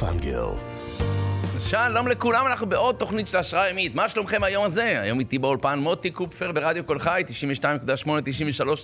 Fangirl. שלום לכולם, אנחנו בעוד תוכנית של השראה ימית. מה שלומכם היום הזה? היום איתי באולפן מוטי קופפר ברדיו קול חי, 92.8-93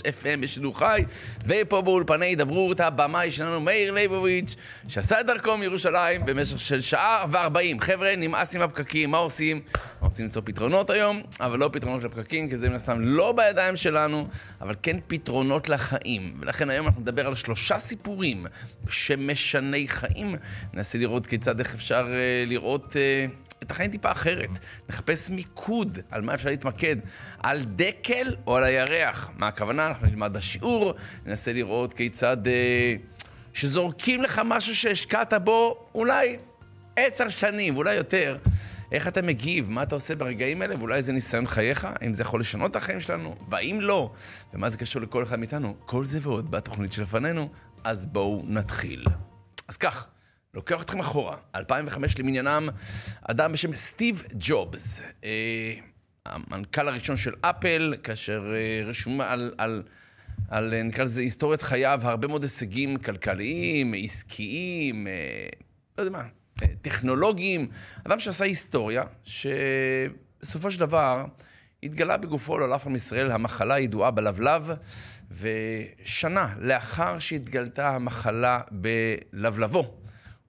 FM בשידור חי, ופה באולפני הידברות הבמאי שלנו מאיר ליבוביץ', שעשה את דרכו מירושלים במשך של שעה וארבעים. חבר'ה, נמאס עם הפקקים, מה עושים? רוצים למצוא פתרונות היום, אבל לא פתרונות לפקקים, כי זה מן הסתם לא בידיים שלנו, אבל כן פתרונות לחיים. ולכן היום אנחנו נדבר על שלושה סיפורים שמשני חיים. ננסה לראות כיצד איך אפשר אה, לראות. לראות uh, את החיים טיפה אחרת. נחפש מיקוד על מה אפשר להתמקד, על דקל או על הירח. מה הכוונה? אנחנו נלמד השיעור, ננסה לראות כיצד... Uh, שזורקים לך משהו שהשקעת בו אולי עשר שנים, אולי יותר, איך אתה מגיב, מה אתה עושה ברגעים האלה, ואולי זה ניסיון חייך, האם זה יכול לשנות את החיים שלנו, והאם לא, ומה זה קשור לכל אחד מאיתנו, כל זה ועוד בתוכנית שלפנינו, אז בואו נתחיל. אז כך, לוקח אתכם אחורה, 2005 למניינם, אדם בשם סטיב ג'ובס, אה, המנכ"ל הראשון של אפל, כאשר אה, רשום על, על, על, אה, נקרא לזה, היסטוריית חייו, הרבה מאוד הישגים כלכליים, עסקיים, אה, לא יודע מה, אה, טכנולוגיים. אדם שעשה היסטוריה, שבסופו של דבר התגלה בגופו, לא לאף עם ישראל, המחלה הידועה בלבלב. ושנה לאחר שהתגלתה המחלה בלבלבו,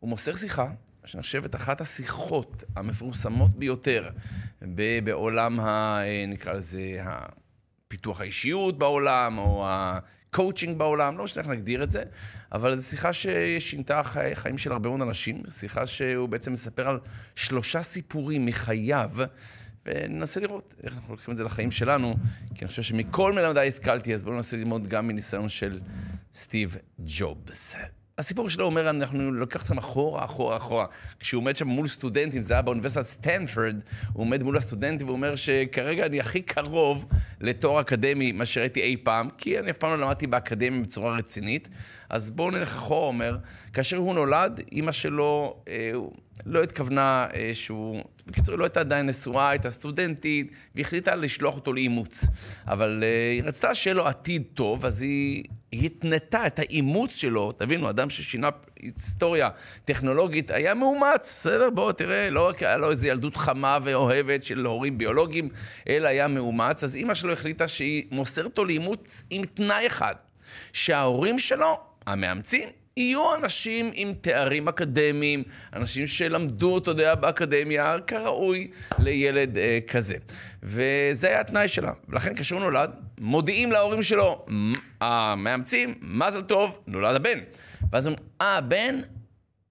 הוא מוסר שיחה, שאני חושבת אחת השיחות המפורסמות ביותר בעולם, ה, אה, נקרא לזה, הפיתוח האישיות בעולם, או הקואוצ'ינג בעולם, לא משנה איך נגדיר את זה, אבל זו שיחה ששינתה חיים של הרבה מאוד אנשים, שיחה שהוא בעצם מספר על שלושה סיפורים מחייו. וננסה לראות איך אנחנו לוקחים את זה לחיים שלנו, כי אני חושב שמכל מלמדי השכלתי, אז בואו ננסה ללמוד גם מניסיון של סטיב ג'ובס. הסיפור שלו אומר, אנחנו לוקח אותם אחורה, אחורה, אחורה. כשהוא עומד שם מול סטודנטים, זה היה באוניברסיטת סטנפורד, הוא עומד מול הסטודנטים ואומר שכרגע אני הכי קרוב לתואר אקדמי, מה שראיתי אי פעם, כי אני אף פעם לא למדתי באקדמיה בצורה רצינית. אז בואו נלך אחורה, אומר. כאשר הוא נולד, אימא שלו אה, לא התכוונה אה, שהוא... בקיצור, היא לא הייתה עדיין נשואה, הייתה סטודנטית, והחליטה לשלוח אותו לאימוץ. אבל אה, היא רצתה שיהיה לו עתיד טוב, אז היא התנתה את האימוץ שלו, תבינו, אדם ששינה היסטוריה טכנולוגית היה מאומץ, בסדר? בוא, תראה, לא רק היה לו איזו ילדות חמה ואוהבת של הורים ביולוגיים, אלא היה מאומץ, אז אימא שלו החליטה שהיא מוסרת אותו לאימוץ עם תנאי אחד, שההורים שלו, המאמצים, יהיו אנשים עם תארים אקדמיים, אנשים שלמדו, אתה יודע, באקדמיה, כראוי לילד אה, כזה. וזה היה התנאי שלה. ולכן כשהוא נולד, מודיעים להורים שלו, אה, המאמצים, מזל טוב, נולד הבן. ואז הם, אה, הבן?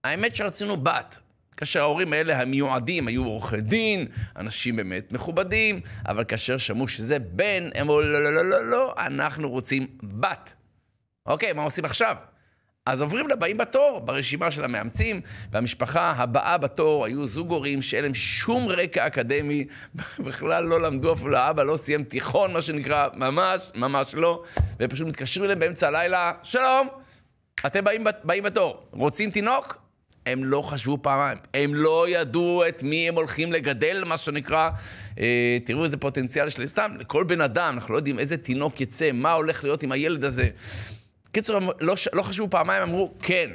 האמת שרצינו בת. כאשר ההורים האלה המיועדים היו עורכי דין, אנשים באמת מכובדים, אבל כאשר שמעו שזה בן, הם אמרו, לא, לא, לא, לא, לא, אנחנו רוצים בת. אוקיי, מה עושים עכשיו? אז עוברים לבאים בתור ברשימה של המאמצים, והמשפחה הבאה בתור היו זוג הורים שאין להם שום רקע אקדמי, בכלל לא למדו אפילו, האבא לא סיים תיכון, מה שנקרא, ממש, ממש לא, ופשוט מתקשרים אליהם באמצע הלילה, שלום, אתם באים, באים בתור, רוצים תינוק? הם לא חשבו פעמיים, הם לא ידעו את מי הם הולכים לגדל, מה שנקרא. אה, תראו איזה פוטנציאל יש לי סתם, לכל בן אדם, אנחנו לא יודעים איזה תינוק יצא, מה הולך להיות עם הילד הזה. קיצור, הם לא, לא חשבו פעמיים, אמרו כן.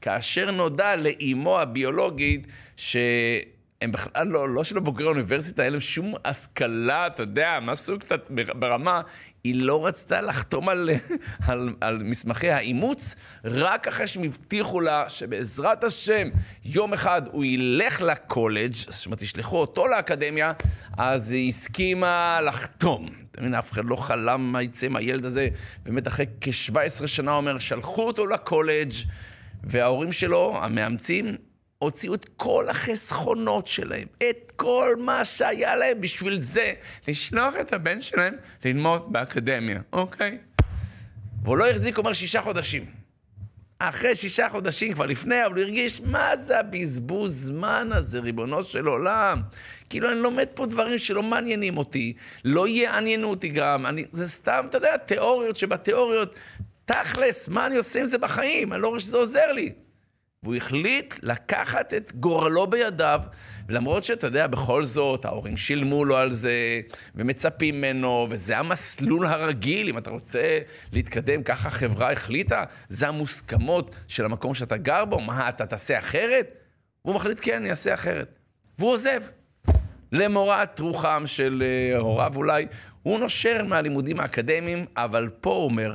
כאשר נודע לאימו הביולוגית ש... הם בכלל לא, לא של בוגרי אוניברסיטה, אין להם שום השכלה, אתה יודע, משהו קצת ברמה, היא לא רצתה לחתום על, על, על על מסמכי האימוץ, רק אחרי שהם הבטיחו לה שבעזרת השם, יום אחד הוא ילך לקולג', זאת אומרת, ישלחו אותו לאקדמיה, אז היא הסכימה לחתום. אתה מבין, אף אחד לא חלם מה יצא מהילד הזה. באמת, אחרי כ-17 שנה, אומר, שלחו אותו לקולג', וההורים שלו, המאמצים, הוציאו את כל החסכונות שלהם, את כל מה שהיה להם בשביל זה, לשלוח את הבן שלהם ללמוד באקדמיה, אוקיי? והוא לא החזיק, אומר, שישה חודשים. אחרי שישה חודשים, כבר לפני, אבל הוא הרגיש, מה זה הבזבוז זמן הזה, ריבונו של עולם? כאילו, אני לומד פה דברים שלא מעניינים אותי, לא יעניינו אותי גם, אני, זה סתם, אתה יודע, תיאוריות שבתיאוריות, תכלס, מה אני עושה עם זה בחיים? אני לא רואה שזה עוזר לי. והוא החליט לקחת את גורלו בידיו, למרות שאתה יודע, בכל זאת, ההורים שילמו לו על זה, ומצפים ממנו, וזה המסלול הרגיל, אם אתה רוצה להתקדם, ככה החברה החליטה, זה המוסכמות של המקום שאתה גר בו, מה, אתה תעשה אחרת? והוא מחליט, כן, אני אעשה אחרת. והוא עוזב. למורת רוחם של אה, הוריו אולי, הוא נושר מהלימודים האקדמיים, אבל פה הוא אומר,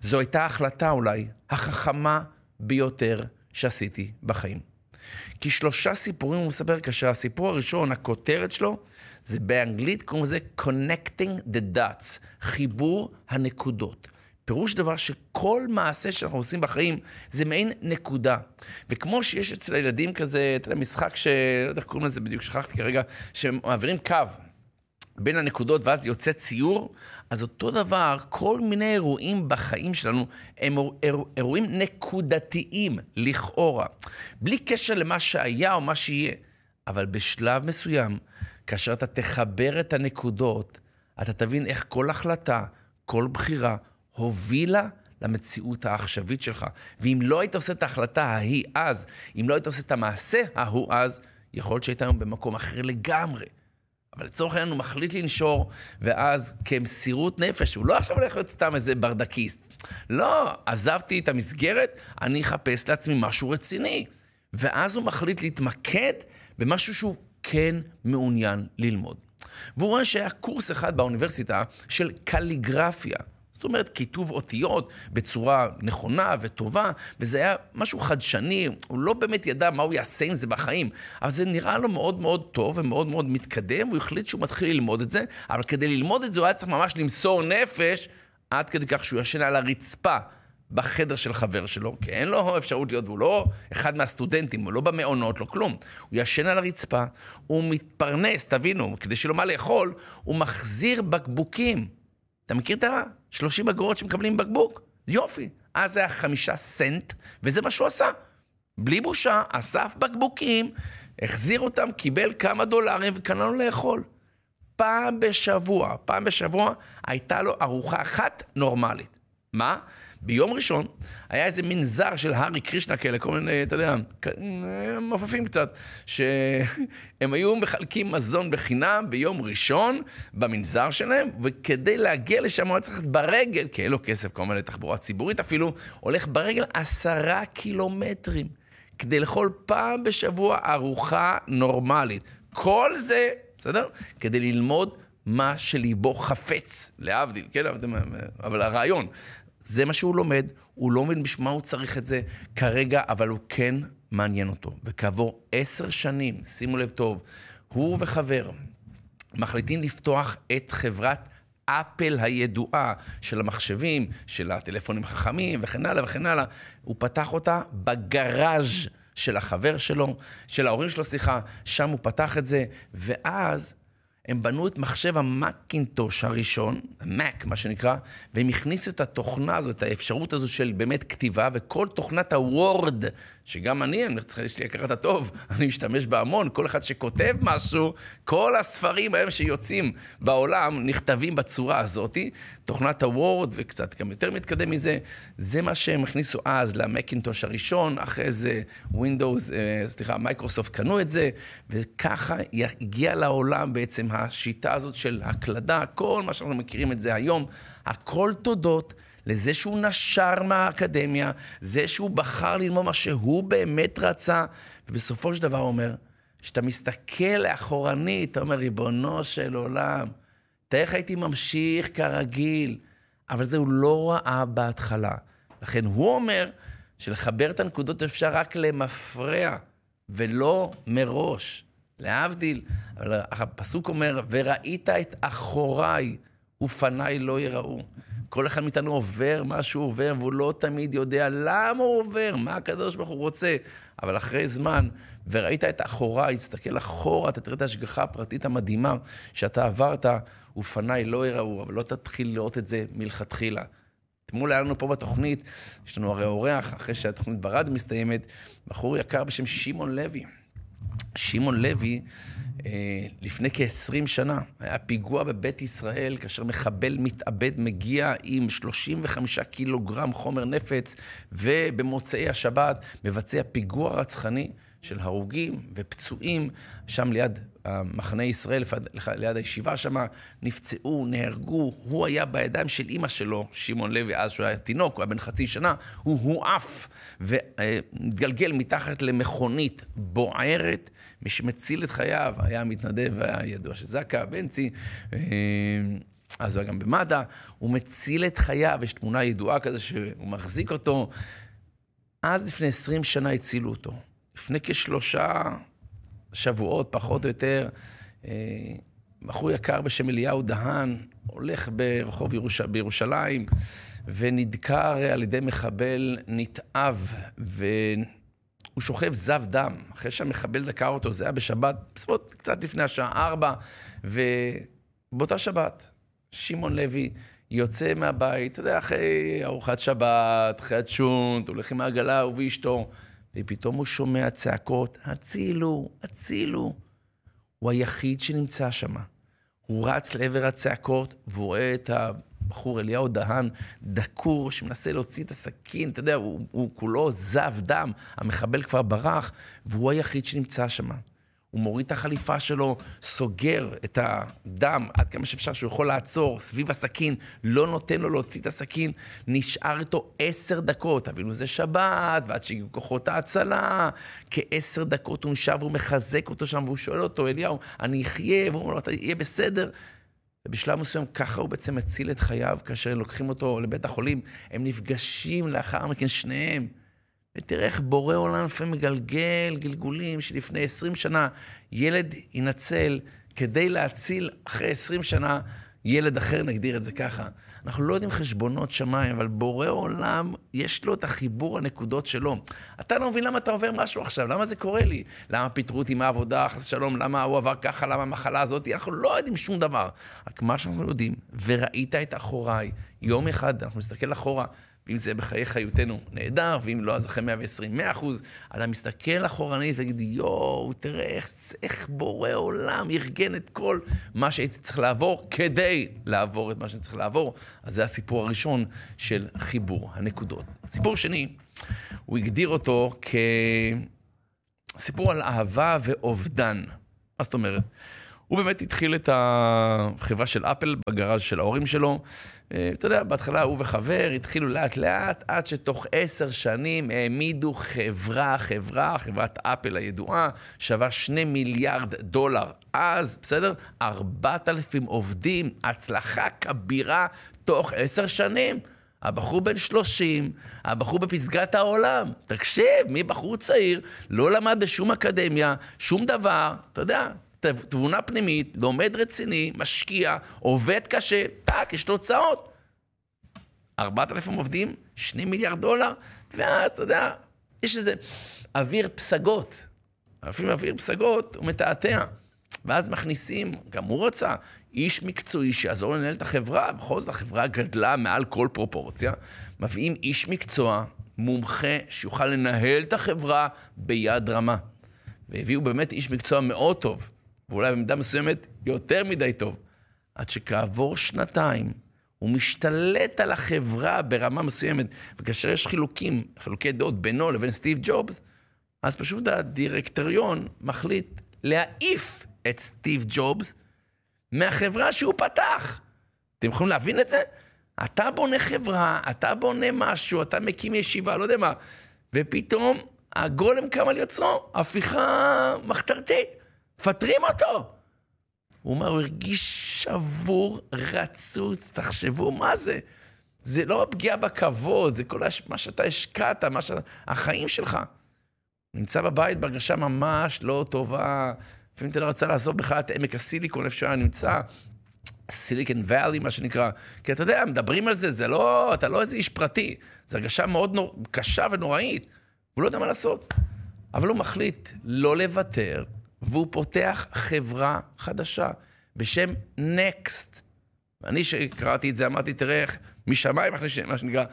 זו הייתה ההחלטה אולי החכמה ביותר שעשיתי בחיים. כי שלושה סיפורים הוא מספר, כאשר הסיפור הראשון, הכותרת שלו, זה באנגלית, קוראים לזה Connecting the Dots, חיבור הנקודות. פירוש דבר שכל מעשה שאנחנו עושים בחיים זה מעין נקודה. וכמו שיש אצל הילדים כזה, אתה יודע, משחק ש... לא יודע איך קוראים לזה בדיוק, שכחתי כרגע, שמעבירים קו. בין הנקודות ואז יוצא ציור, אז אותו דבר, כל מיני אירועים בחיים שלנו הם אירוע, אירועים נקודתיים, לכאורה. בלי קשר למה שהיה או מה שיהיה. אבל בשלב מסוים, כאשר אתה תחבר את הנקודות, אתה תבין איך כל החלטה, כל בחירה, הובילה למציאות העכשווית שלך. ואם לא היית עושה את ההחלטה ההיא אז, אם לא היית עושה את המעשה ההוא אז, יכול להיות שהיית היום במקום אחר לגמרי. אבל לצורך העניין הוא מחליט לנשור, ואז כמסירות נפש, הוא לא עכשיו הולך להיות סתם איזה ברדקיסט. לא, עזבתי את המסגרת, אני אחפש לעצמי משהו רציני. ואז הוא מחליט להתמקד במשהו שהוא כן מעוניין ללמוד. והוא רואה שהיה קורס אחד באוניברסיטה של קליגרפיה. זאת אומרת, כיתוב אותיות בצורה נכונה וטובה, וזה היה משהו חדשני, הוא לא באמת ידע מה הוא יעשה עם זה בחיים, אבל זה נראה לו מאוד מאוד טוב ומאוד מאוד מתקדם, הוא החליט שהוא מתחיל ללמוד את זה, אבל כדי ללמוד את זה הוא היה צריך ממש למסור נפש, עד כדי כך שהוא ישן על הרצפה. בחדר של חבר שלו, כי אין לו אפשרות להיות, הוא לא אחד מהסטודנטים, הוא לא במעונות, לא כלום. הוא ישן על הרצפה, הוא מתפרנס, תבינו, כדי שיהיה לו מה לאכול, הוא מחזיר בקבוקים. אתה מכיר את ה... 30 אגורות שמקבלים בקבוק. יופי. אז זה היה חמישה סנט, וזה מה שהוא עשה. בלי בושה, אסף בקבוקים, החזיר אותם, קיבל כמה דולרים וקנה לו לא לאכול. פעם בשבוע, פעם בשבוע הייתה לו ארוחה אחת נורמלית. מה? ביום ראשון היה איזה מין זר של הארי קרישנה כאלה, כל מיני, אתה יודע, מעופפים קצת, שהם היו מחלקים מזון בחינם ביום ראשון במנזר שלהם, וכדי להגיע לשם הוא היה צריך ברגל, כי אין לו כסף כל מיני תחבורה ציבורית אפילו, הולך ברגל עשרה קילומטרים, כדי לאכול פעם בשבוע ארוחה נורמלית. כל זה, בסדר? כדי ללמוד מה שליבו חפץ, להבדיל, כן? אבל הרעיון. זה מה שהוא לומד, הוא לא מבין בשביל מה הוא צריך את זה כרגע, אבל הוא כן מעניין אותו. וכעבור עשר שנים, שימו לב טוב, הוא וחבר מחליטים לפתוח את חברת אפל הידועה של המחשבים, של הטלפונים החכמים וכן הלאה וכן הלאה. הוא פתח אותה בגראז' של החבר שלו, של ההורים שלו, סליחה, שם הוא פתח את זה, ואז הם בנו את מחשב המקינטוש הראשון, המק, מה שנקרא, והם הכניסו את התוכנה הזו, את האפשרות הזו של באמת כתיבה, וכל תוכנת הוורד שגם אני, אני צריך, יש לי הכרת הטוב, אני משתמש בהמון, כל אחד שכותב משהו, כל הספרים היום שיוצאים בעולם נכתבים בצורה הזאת, תוכנת הוורד וקצת גם יותר מתקדם מזה, זה מה שהם הכניסו אז למקינטוש הראשון, אחרי זה Windows, אה, סליחה, מייקרוסופט קנו את זה, וככה הגיע לעולם בעצם השיטה הזאת של הקלדה, כל מה שאנחנו מכירים את זה היום, הכל תודות. לזה שהוא נשר מהאקדמיה, זה שהוא בחר ללמוד מה שהוא באמת רצה, ובסופו של דבר אומר, כשאתה מסתכל לאחורנית, אתה אומר, ריבונו של עולם, תראה איך הייתי ממשיך כרגיל, אבל זה הוא לא ראה בהתחלה. לכן הוא אומר שלחבר את הנקודות אפשר רק למפרע, ולא מראש. להבדיל, אבל הפסוק אומר, וראית את אחוריי, ופניי לא יראו. כל אחד מאיתנו עובר מה שהוא עובר, והוא לא תמיד יודע למה הוא עובר, מה הקדוש ברוך הוא רוצה. אבל אחרי זמן, וראית את אחורה, הסתכל אחורה, אתה תראה את ההשגחה הפרטית המדהימה שאתה עברת, ופניי לא יראו, אבל לא תתחיל לראות את זה מלכתחילה. אתמול היה לנו פה בתוכנית, יש לנו הרי אורח, אחרי שהתוכנית ברד מסתיימת, בחור יקר בשם שמעון לוי. שמעון לוי, אה, לפני כ-20 שנה, היה פיגוע בבית ישראל, כאשר מחבל מתאבד מגיע עם 35 קילוגרם חומר נפץ, ובמוצאי השבת מבצע פיגוע רצחני. של הרוגים ופצועים, שם ליד מחנה ישראל, ליד הישיבה שם, נפצעו, נהרגו. הוא היה בידיים של אימא שלו, שמעון לוי, אז שהוא היה תינוק, הוא היה בן חצי שנה, הוא הועף והתגלגל מתחת למכונית בוערת. מי שמציל את חייו היה מתנדב, והיה ידוע שזקה, בנצי. אה, אז הוא היה גם במד"א, הוא מציל את חייו, יש תמונה ידועה כזה שהוא מחזיק אותו. אז לפני 20 שנה הצילו אותו. לפני כשלושה שבועות, פחות או יותר, אה, בחור יקר בשם אליהו דהן, הולך ברחוב ירוש... בירושלים, ונדקר על ידי מחבל נתעב, והוא שוכב זב דם. אחרי שהמחבל דקר אותו, זה היה בשבת, בסביבות קצת לפני השעה 4, ובאותה שבת, שמעון לוי יוצא מהבית, אתה יודע, אחרי ארוחת שבת, אחרי הצ'ונט, הולך עם העגלה, הוא ואשתו. ופתאום הוא שומע צעקות, הצילו, הצילו. הוא היחיד שנמצא שם. הוא רץ לעבר הצעקות, והוא רואה את הבחור אליהו דהן, דקור, שמנסה להוציא את הסכין, אתה יודע, הוא, הוא כולו זב דם, המחבל כבר ברח, והוא היחיד שנמצא שם. הוא מוריד את החליפה שלו, סוגר את הדם עד כמה שאפשר, שהוא יכול לעצור סביב הסכין, לא נותן לו להוציא את הסכין, נשאר איתו עשר דקות. אבינו זה שבת, ועד שהגיעו כוחות ההצלה, כעשר דקות הוא נשאר והוא מחזק אותו שם, והוא שואל אותו, אליהו, אני אחיה, והוא אומר לו, אתה יהיה בסדר. ובשלב מסוים ככה הוא בעצם מציל את חייו, כאשר לוקחים אותו לבית החולים, הם נפגשים לאחר מכן שניהם. ותראה איך בורא עולם לפעמים מגלגל גלגולים שלפני 20 שנה ילד ינצל כדי להציל אחרי 20 שנה ילד אחר, נגדיר את זה ככה. אנחנו לא יודעים חשבונות שמיים, אבל בורא עולם, יש לו את החיבור הנקודות שלו. אתה לא מבין למה אתה עובר משהו עכשיו, למה זה קורה לי? למה פיטרו אותי מהעבודה, חס ושלום, למה הוא עבר ככה, למה המחלה הזאת? אנחנו לא יודעים שום דבר. רק מה שאנחנו יודעים, וראית את אחוריי, יום אחד, אנחנו נסתכל אחורה, ואם זה בחיי חיותנו, נהדר, ואם לא, אז אחרי 120, 100 אחוז. אתה מסתכל אחורנית ויגיד, יואו, תראה איך, איך בורא עולם ארגן את כל מה שהייתי צריך לעבור כדי לעבור את מה שאני צריך לעבור. אז זה הסיפור הראשון של חיבור הנקודות. סיפור שני, הוא הגדיר אותו כסיפור על אהבה ואובדן. מה זאת אומרת? הוא באמת התחיל את החברה של אפל בגראז' של ההורים שלו. אה, אתה יודע, בהתחלה הוא וחבר התחילו לאט-לאט, עד שתוך עשר שנים העמידו חברה, חברה, חברת אפל הידועה, שווה שני מיליארד דולר אז, בסדר? ארבעת אלפים עובדים, הצלחה כבירה תוך עשר שנים. הבחור בן 30, הבחור בפסגת העולם. תקשיב, מי בחור צעיר, לא למד בשום אקדמיה, שום דבר, אתה יודע, תבונה פנימית, לומד רציני, משקיע, עובד קשה, טאק, יש תוצאות. 4,000 עובדים, 2 מיליארד דולר, ואז, אתה יודע, יש איזה אוויר פסגות. לפעמים אוויר פסגות הוא מתעתע. ואז מכניסים, גם הוא רצה, איש מקצועי שיעזור לנהל את החברה. בכל זאת, החברה גדלה מעל כל פרופורציה. מביאים איש מקצוע, מומחה, שיוכל לנהל את החברה ביד רמה. והביאו באמת איש מקצוע מאוד טוב. ואולי במידה מסוימת יותר מדי טוב, עד שכעבור שנתיים הוא משתלט על החברה ברמה מסוימת, וכאשר יש חילוקים, חילוקי דעות בינו לבין סטיב ג'ובס, אז פשוט הדירקטוריון מחליט להעיף את סטיב ג'ובס מהחברה שהוא פתח. אתם יכולים להבין את זה? אתה בונה חברה, אתה בונה משהו, אתה מקים ישיבה, לא יודע מה, ופתאום הגולם קם על יוצרו, הפיכה מחתרתית. מפטרים אותו. הוא אומר, הוא הרגיש שבור, רצוץ, תחשבו מה זה. זה לא פגיעה בכבוד, זה כל הש... מה שאתה השקעת, מה ש... החיים שלך. נמצא בבית בהרגשה ממש לא טובה. לפעמים אתה לא רצה לעזוב בכלל את עמק הסיליקון, איפה שהוא היה נמצא, סיליקון ואלי, מה שנקרא. כי אתה יודע, מדברים על זה, זה לא, אתה לא איזה איש פרטי. זו הרגשה מאוד נור... קשה ונוראית. הוא לא יודע מה לעשות. אבל הוא מחליט לא לוותר, והוא פותח חברה חדשה בשם נקסט. אני שקראתי את זה, אמרתי, תראה איך משמיים, מה שנקרא,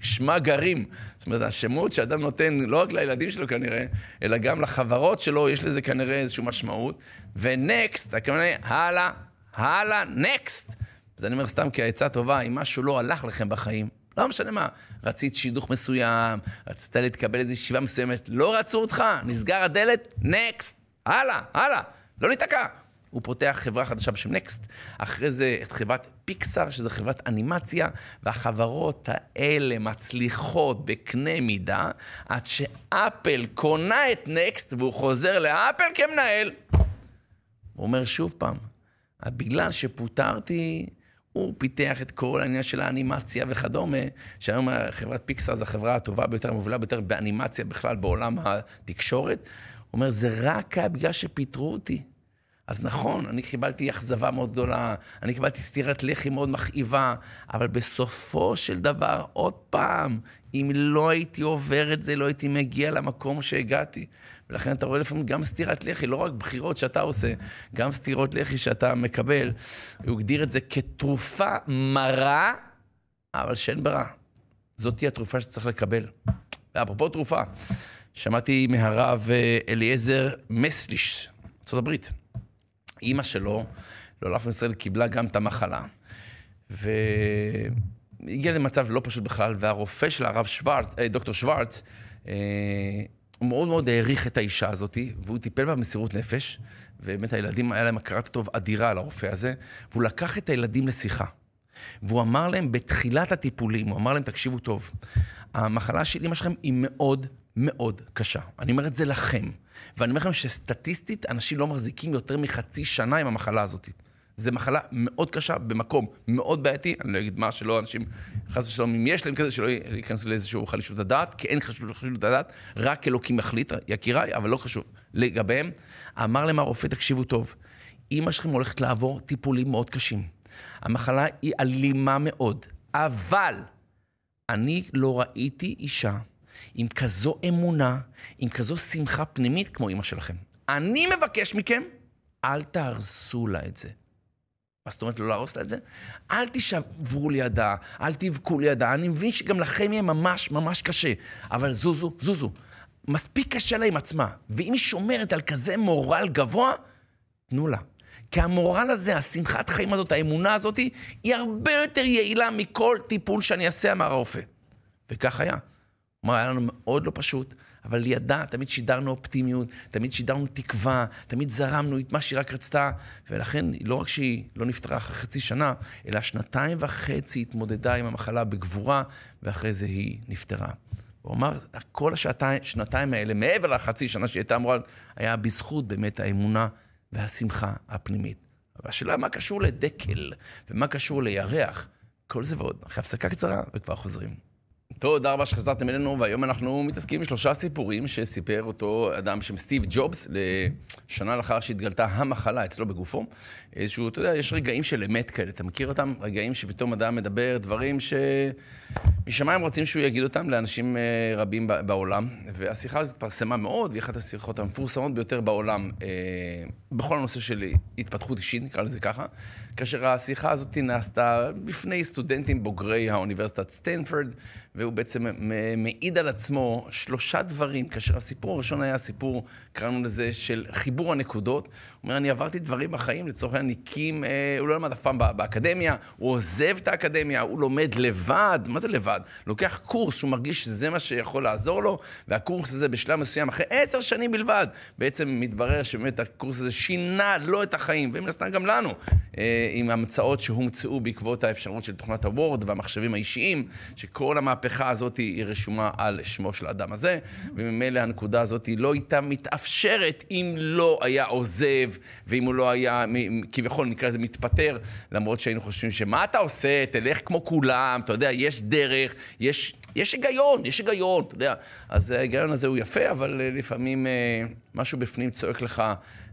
שמה גרים. זאת אומרת, השמות שאדם נותן לא רק לילדים שלו כנראה, אלא גם לחברות שלו, יש לזה כנראה איזושהי משמעות. ונקסט, הכוונה הלאה, הלאה, נקסט. אז אני אומר סתם כי העצה טובה, אם משהו לא הלך לכם בחיים, לא משנה מה, רצית שידוך מסוים, רצית להתקבל איזו ישיבה מסוימת, לא רצו אותך, נסגר הדלת, נקסט. הלאה, הלאה, לא ניתקע. הוא פותח חברה חדשה בשם נקסט, אחרי זה את חברת פיקסאר, שזו חברת אנימציה, והחברות האלה מצליחות בקנה מידה, עד שאפל קונה את נקסט והוא חוזר לאפל כמנהל. הוא אומר שוב פעם, בגלל שפוטרתי, הוא פיתח את כל העניין של האנימציה וכדומה, שהיום חברת פיקסאר זו החברה הטובה ביותר, המובילה ביותר באנימציה בכלל בעולם התקשורת, אומר, זה רק היה בגלל שפיטרו אותי. אז נכון, אני קיבלתי אכזבה מאוד גדולה, אני קיבלתי סטירת לחי מאוד מכאיבה, אבל בסופו של דבר, עוד פעם, אם לא הייתי עובר את זה, לא הייתי מגיע למקום שהגעתי. ולכן אתה רואה לפעמים גם סטירת לחי, לא רק בחירות שאתה עושה, גם סטירות לחי שאתה מקבל. הוא הגדיר את זה כתרופה מרה, אבל שאין ברירה. זאת תהיה התרופה שצריך לקבל. ואפרופו תרופה, שמעתי מהרב אה, אליעזר מסליש, ארה"ב. אימא שלו, לעולם ישראל, קיבלה גם את המחלה. והגיע למצב לא פשוט בכלל, והרופא של הרב שוורץ, אה, דוקטור שוורץ, אה, הוא מאוד מאוד העריך את האישה הזאת, והוא טיפל בה במסירות נפש, ובאמת הילדים, היה להם הכרת טוב אדירה על הרופא הזה, והוא לקח את הילדים לשיחה. והוא אמר להם בתחילת הטיפולים, הוא אמר להם, תקשיבו טוב, המחלה של אימא שלכם היא מאוד מאוד קשה. אני אומר את זה לכם, ואני אומר לכם שסטטיסטית אנשים לא מחזיקים יותר מחצי שנה עם המחלה הזאת. זו מחלה מאוד קשה, במקום מאוד בעייתי, אני לא אגיד מה שלא אנשים, חס ושלום, אם יש להם כזה, שלא ייכנסו לאיזשהו חלישות הדעת, כי אין חשוב חלישות הדעת, רק אלוקים יחליט, יקיריי, אבל לא חשוב. לגביהם, אמר להם הרופא, תקשיבו טוב, אימא שלכם הולכת לעבור טיפולים מאוד קשים. המחלה היא אלימה מאוד, אבל אני לא ראיתי אישה עם כזו אמונה, עם כזו שמחה פנימית כמו אימא שלכם. אני מבקש מכם, אל תהרסו לה את זה. מה זאת אומרת לא להרוס לה את זה? אל תשברו לידה, אל תבכו לידה. אני מבין שגם לכם יהיה ממש ממש קשה, אבל זוזו, זוזו. מספיק קשה לה עם עצמה, ואם היא שומרת על כזה מורל גבוה, תנו לה. כי המורל הזה, השמחת חיים הזאת, האמונה הזאת, היא הרבה יותר יעילה מכל טיפול שאני אעשה, אמר הרופא. וכך היה. כלומר, היה לנו מאוד לא פשוט, אבל לידה תמיד שידרנו אופטימיות, תמיד שידרנו תקווה, תמיד זרמנו את מה שהיא רק רצתה, ולכן לא רק שהיא לא נפטרה אחרי חצי שנה, אלא שנתיים וחצי התמודדה עם המחלה בגבורה, ואחרי זה היא נפטרה. הוא אמר, כל השנתיים האלה, מעבר לחצי שנה שהיא הייתה אמורה, היה בזכות באמת האמונה והשמחה הפנימית. אבל השאלה מה קשור לדקל, ומה קשור לירח, כל זה ועוד. אחרי הפסקה קצרה, וכבר חוזרים. תודה רבה שחזרתם אלינו, והיום אנחנו מתעסקים בשלושה סיפורים שסיפר אותו אדם שם סטיב ג'ובס, שנה לאחר שהתגלתה המחלה אצלו בגופו. איזשהו, אתה יודע, יש רגעים של אמת כאלה, אתה מכיר אותם? רגעים שפתאום אדם מדבר דברים שמשמיים רוצים שהוא יגיד אותם לאנשים אה, רבים בעולם. והשיחה הזאת התפרסמה מאוד, והיא אחת השיחות המפורסמות ביותר בעולם, אה, בכל הנושא של התפתחות אישית, נקרא לזה ככה. כאשר השיחה הזאת נעשתה בפני סטודנטים בוגרי האוניברסיטת סטנפורד, והוא בעצם מעיד על עצמו שלושה דברים, כאשר הסיפור הראשון היה סיפור, קראנו לזה, של חיבור הנקודות. אומר, אני עברתי דברים בחיים, לצורך העניין, הקים, אה, הוא לא למד אף פעם באקדמיה, הוא עוזב את האקדמיה, הוא לומד לבד, מה זה לבד? לוקח קורס שהוא מרגיש שזה מה שיכול לעזור לו, והקורס הזה בשלב מסוים, אחרי עשר שנים בלבד, בעצם מתברר שבאמת הקורס הזה שינה לו את החיים, ומן הסתם גם לנו, אה, עם המצאות שהומצאו בעקבות האפשרות של תוכנת הוורד והמחשבים האישיים, שכל המהפכה הזאת היא רשומה על שמו של האדם הזה, וממילא הנקודה הזאת לא הייתה מתאפשרת אם לא היה עוזב. ואם הוא לא היה, כביכול, נקרא לזה מתפטר, למרות שהיינו חושבים שמה אתה עושה, תלך כמו כולם, אתה יודע, יש דרך, יש... יש היגיון, יש היגיון, אתה יודע. אז ההיגיון הזה הוא יפה, אבל אה, לפעמים אה, משהו בפנים צועק לך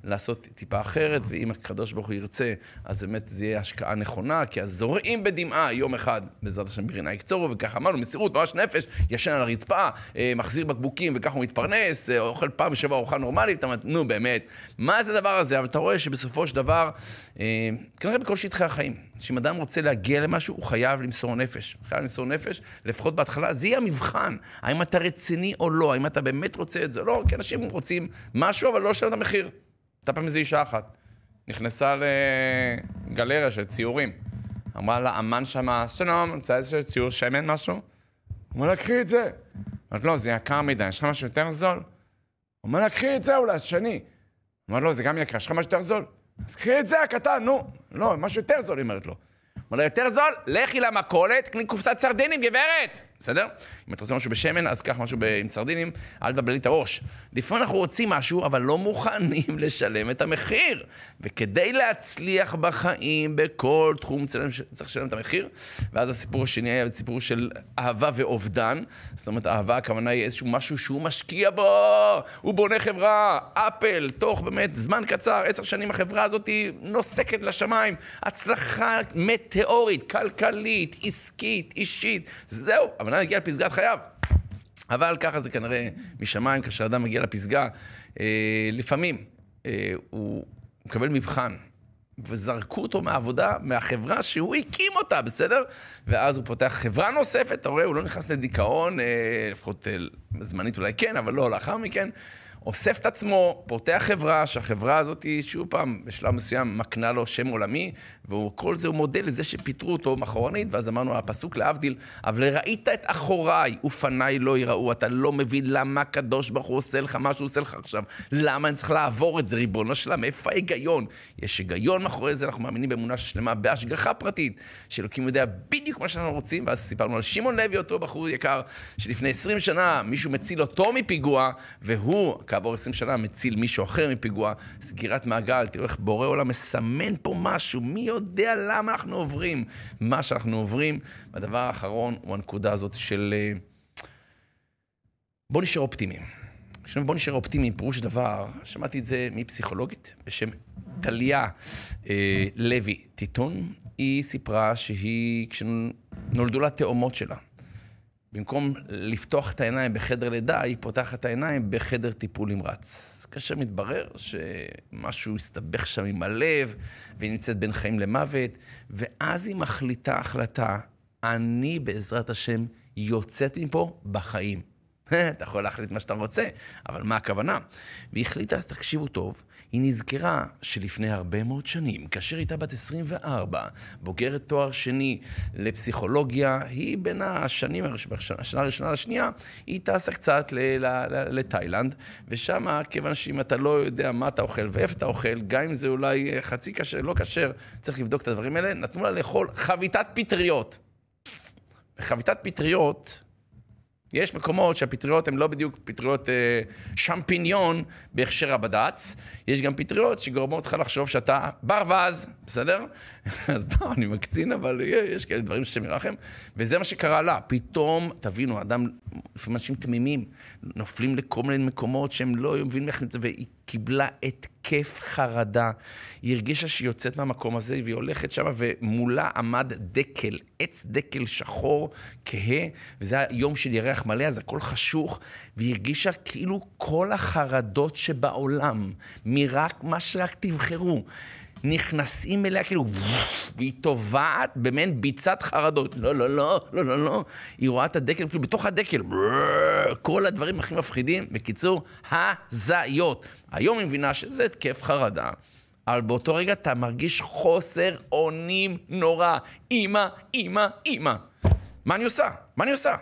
לעשות טיפה אחרת, ואם הקדוש ברוך הוא ירצה, אז באמת זה יהיה השקעה נכונה, כי הזורעים בדמעה יום אחד, בעזרת השם ברינה יקצורו, וככה אמרנו, מסירות, ממש נפש, ישן על הרצפה, אה, מחזיר בקבוקים וככה הוא מתפרנס, אוכל פעם בשבוע ארוחה נורמלית, אתה אומר, נו באמת, מה זה הדבר הזה? אבל אתה רואה שבסופו של דבר, כנראה בכל שטחי החיים. שאם אדם רוצה להגיע למשהו, הוא חייב למסור נפש. חייב למסור נפש, לפחות בהתחלה, זה יהיה המבחן. האם אתה רציני או לא, האם אתה באמת רוצה את זה או לא, כי אנשים רוצים משהו, אבל לא לשלם את המחיר. הייתה פעם איזו אישה אחת, נכנסה לגלריה של ציורים. אמרה לה, אמן שם, שלום, נמצא איזה ציור שמן, משהו? אמר לה, קחי את זה. אמרת, לא, זה יקר מדי, יש לך משהו יותר זול? אמר לה, קחי את זה אולי, שני. אמרת, לא, זה גם יקר, יש לך משהו יותר זול? אז קחי את זה הקטן, נו. לא, משהו יותר זול, היא אומרת לו. אומר לו, יותר זול? לכי למכולת, קני קופסת סרדינים, גברת. בסדר? אם אתה רוצה משהו בשמן, אז קח משהו עם צרדינים, אל תבלבל לי את הראש. לפעמים אנחנו רוצים משהו, אבל לא מוכנים לשלם את המחיר. וכדי להצליח בחיים, בכל תחום צלם, צריך לשלם את המחיר. ואז הסיפור השני היה סיפור של אהבה ואובדן. זאת אומרת, אהבה, הכוונה היא איזשהו משהו שהוא משקיע בו, הוא בונה חברה, אפל, תוך באמת זמן קצר, עשר שנים החברה הזאת נוסקת לשמיים. הצלחה מטאורית, כלכלית, עסקית, אישית, זהו. הבן אדם הגיע לפסגת קורת חייו. אבל ככה זה כנראה משמיים, כאשר אדם מגיע לפסגה. אה, לפעמים אה, הוא מקבל מבחן, וזרקו אותו מהעבודה, מהחברה שהוא הקים אותה, בסדר? ואז הוא פותח חברה נוספת, אתה רואה, הוא לא נכנס לדיכאון, אה, לפחות אה, זמנית אולי כן, אבל לא לאחר מכן. אוסף את עצמו, פותח חברה, שהחברה הזאת, שוב פעם, בשלב מסוים מקנה לו שם עולמי, וכל זה הוא מודה לזה שפיטרו אותו מאחורנית, ואז אמרנו, הפסוק להבדיל, אבל ראית את אחוריי, ופניי לא יראו, אתה לא מבין למה הקדוש ברוך הוא עושה לך מה שהוא עושה לך עכשיו. למה אני צריך לעבור את זה, ריבונו שלם? איפה ההיגיון? יש היגיון מאחורי זה, אנחנו מאמינים באמונה שלמה, בהשגחה פרטית, שאלוקים יודע בדיוק מה שאנחנו רוצים, ואז סיפרנו על שמעון לוי, אותו בחור יקר, שלפני 20 שנה מישהו מציל אותו מפיגוע, והוא... כעבור 20 שנה מציל מישהו אחר מפיגוע, סגירת מעגל, תראו איך בורא עולם מסמן פה משהו, מי יודע למה אנחנו עוברים מה שאנחנו עוברים. והדבר האחרון הוא הנקודה הזאת של... אה, בואו נשאר אופטימיים. עכשיו, בואו נשאר אופטימיים, פירוש דבר, שמעתי את זה מפסיכולוגית בשם טליה אה, לוי טיטון. היא סיפרה שהיא, כשנולדו לה תאומות שלה, במקום לפתוח את העיניים בחדר לידה, היא פותחת את העיניים בחדר טיפול נמרץ. כאשר מתברר שמשהו הסתבך שם עם הלב, והיא נמצאת בין חיים למוות, ואז היא מחליטה החלטה, אני בעזרת השם יוצאת מפה בחיים. אתה יכול להחליט מה שאתה רוצה, אבל מה הכוונה? והיא החליטה, תקשיבו טוב, היא נזכרה שלפני הרבה מאוד שנים, כאשר הייתה בת 24, בוגרת תואר שני לפסיכולוגיה, היא בין השנים, השנה הראשונה לשנייה, היא טסה קצת לתאילנד, ושם, כיוון שאם אתה לא יודע מה אתה אוכל ואיפה אתה אוכל, גם אם זה אולי חצי כשר, לא כשר, צריך לבדוק את הדברים האלה, נתנו לה לאכול חביתת פטריות. וחביתת פטריות יש מקומות שהפטריות הן לא בדיוק פטריות אה, שמפיניון בהכשר הבד"ץ, יש גם פטריות שגורמות לך לחשוב שאתה ברווז, בסדר? אז לא, אני מקצין, אבל יש כאלה דברים שהשם ירחם, וזה מה שקרה לה. פתאום, תבינו, אדם, לפעמים אנשים תמימים, נופלים לכל מיני מקומות שהם לא מבינים איך... נמצא, והיא קיבלה התקף חרדה. היא הרגישה שהיא יוצאת מהמקום הזה, והיא הולכת שם, ומולה עמד דקל, עץ דקל שחור, כהה, וזה היה יום של ירח מלא, אז הכל חשוך, והיא הרגישה כאילו כל החרדות שבעולם, מרק מה שרק תבחרו. נכנסים אליה כאילו, והיא טובעת במעין ביצת חרדות. לא, לא, לא, לא, לא, לא. היא רואה את הדקל, כאילו בתוך הדקל, כל הדברים הכי מפחידים. בקיצור, הזיות. היום היא מבינה שזה התקף חרדה. אבל באותו רגע אתה מרגיש חוסר אונים נורא. אימא, אימא, אימא. מה אני עושה? מה אני עושה?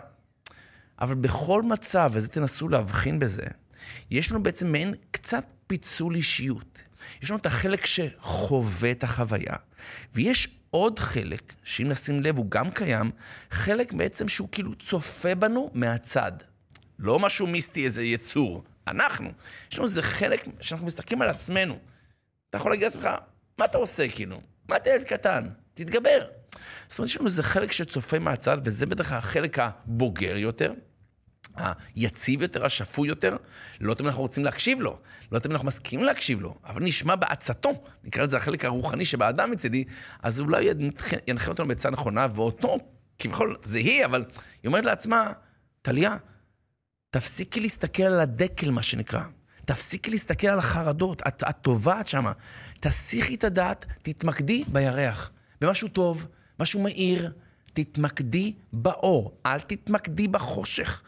אבל בכל מצב, וזה תנסו להבחין בזה, יש לנו בעצם מעין קצת פיצול אישיות. יש לנו את החלק שחווה את החוויה, ויש עוד חלק, שאם נשים לב הוא גם קיים, חלק בעצם שהוא כאילו צופה בנו מהצד. לא משהו מיסטי, איזה יצור. אנחנו. יש לנו איזה חלק שאנחנו מסתכלים על עצמנו. אתה יכול להגיד לעצמך, מה אתה עושה כאילו? מה אתה ילד קטן? תתגבר. זאת אומרת, יש לנו איזה חלק שצופה מהצד, וזה בדרך כלל החלק הבוגר יותר. היציב יותר, השפוי יותר, לא תמיד אנחנו רוצים להקשיב לו, לא תמיד אנחנו מסכימים להקשיב לו, אבל נשמע בעצתו, נקרא לזה החלק הרוחני שבאדם מצידי, אז אולי ינחה אותנו בעצה נכונה, ואותו, כביכול, זה היא, אבל היא אומרת לעצמה, טליה, תפסיקי להסתכל על הדקל, מה שנקרא. תפסיקי להסתכל על החרדות, את, את טובעת שמה. תסיכי את הדעת, תתמקדי בירח, במשהו טוב, משהו מאיר, תתמקדי באור, אל תתמקדי בחושך.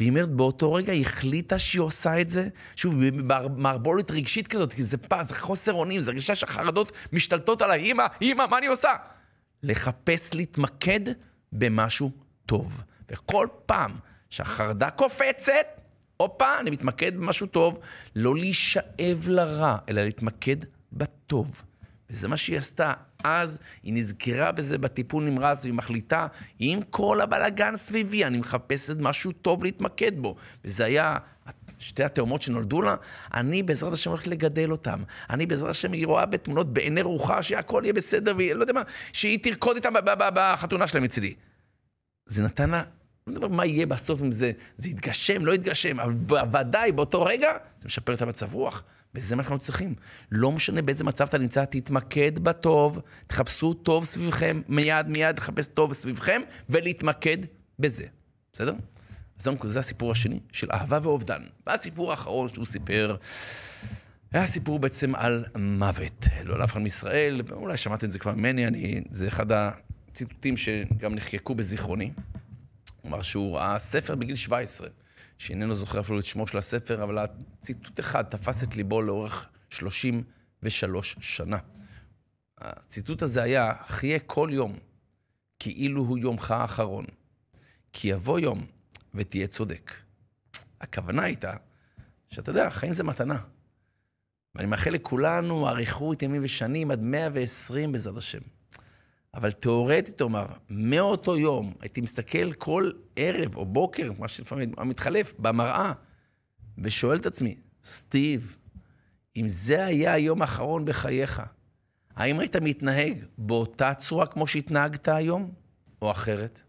והיא אומרת, באותו רגע היא החליטה שהיא עושה את זה, שוב, במערבולת רגשית כזאת, כי זה פז, זה חוסר אונים, זה רגישה שהחרדות משתלטות על אמא, אמא, מה אני עושה? לחפש להתמקד במשהו טוב. וכל פעם שהחרדה קופצת, הופה, אני מתמקד במשהו טוב. לא להישאב לרע, אלא להתמקד בטוב. וזה מה שהיא עשתה. אז היא נזכרה בזה בטיפול נמרץ, והיא מחליטה, עם כל הבלגן סביבי, אני מחפשת משהו טוב להתמקד בו. וזה היה שתי התאומות שנולדו לה, אני בעזרת השם הולך לגדל אותם. אני בעזרת השם, היא רואה בתמונות בעיני רוחה שהכל יהיה בסדר, והיא לא יודע מה, שהיא תרקוד איתם בחתונה שלהם מצידי. זה נתן לה, לא יודע מה יהיה בסוף אם זה, זה יתגשם, לא יתגשם, אבל בוודאי באותו רגע זה משפר את המצב רוח. וזה מה שאנחנו צריכים. לא משנה באיזה מצב אתה נמצא, תתמקד בטוב, תחפשו טוב סביבכם, מיד מיד תחפש טוב סביבכם, ולהתמקד בזה. בסדר? אז זה הסיפור השני, של אהבה ואובדן. והסיפור האחרון שהוא סיפר, היה סיפור בעצם על מוות. לא לאף אחד מישראל, אולי שמעתם את זה כבר ממני, אני, זה אחד הציטוטים שגם נחקקו בזיכרוני. כלומר, שהוא ראה ספר בגיל 17. שאיננו זוכר אפילו את שמו של הספר, אבל הציטוט אחד תפס את ליבו לאורך 33 שנה. הציטוט הזה היה, חיה כל יום, כאילו הוא יומך האחרון, כי יבוא יום ותהיה צודק. הכוונה הייתה, שאתה יודע, חיים זה מתנה. ואני מאחל לכולנו אריכות ימים ושנים עד 120 בעזרת השם. אבל תיאורטית, אומר, מאותו יום הייתי מסתכל כל ערב או בוקר, מה שלפעמים מתחלף, במראה, ושואל את עצמי, סטיב, אם זה היה היום האחרון בחייך, האם היית מתנהג באותה צורה כמו שהתנהגת היום, או אחרת?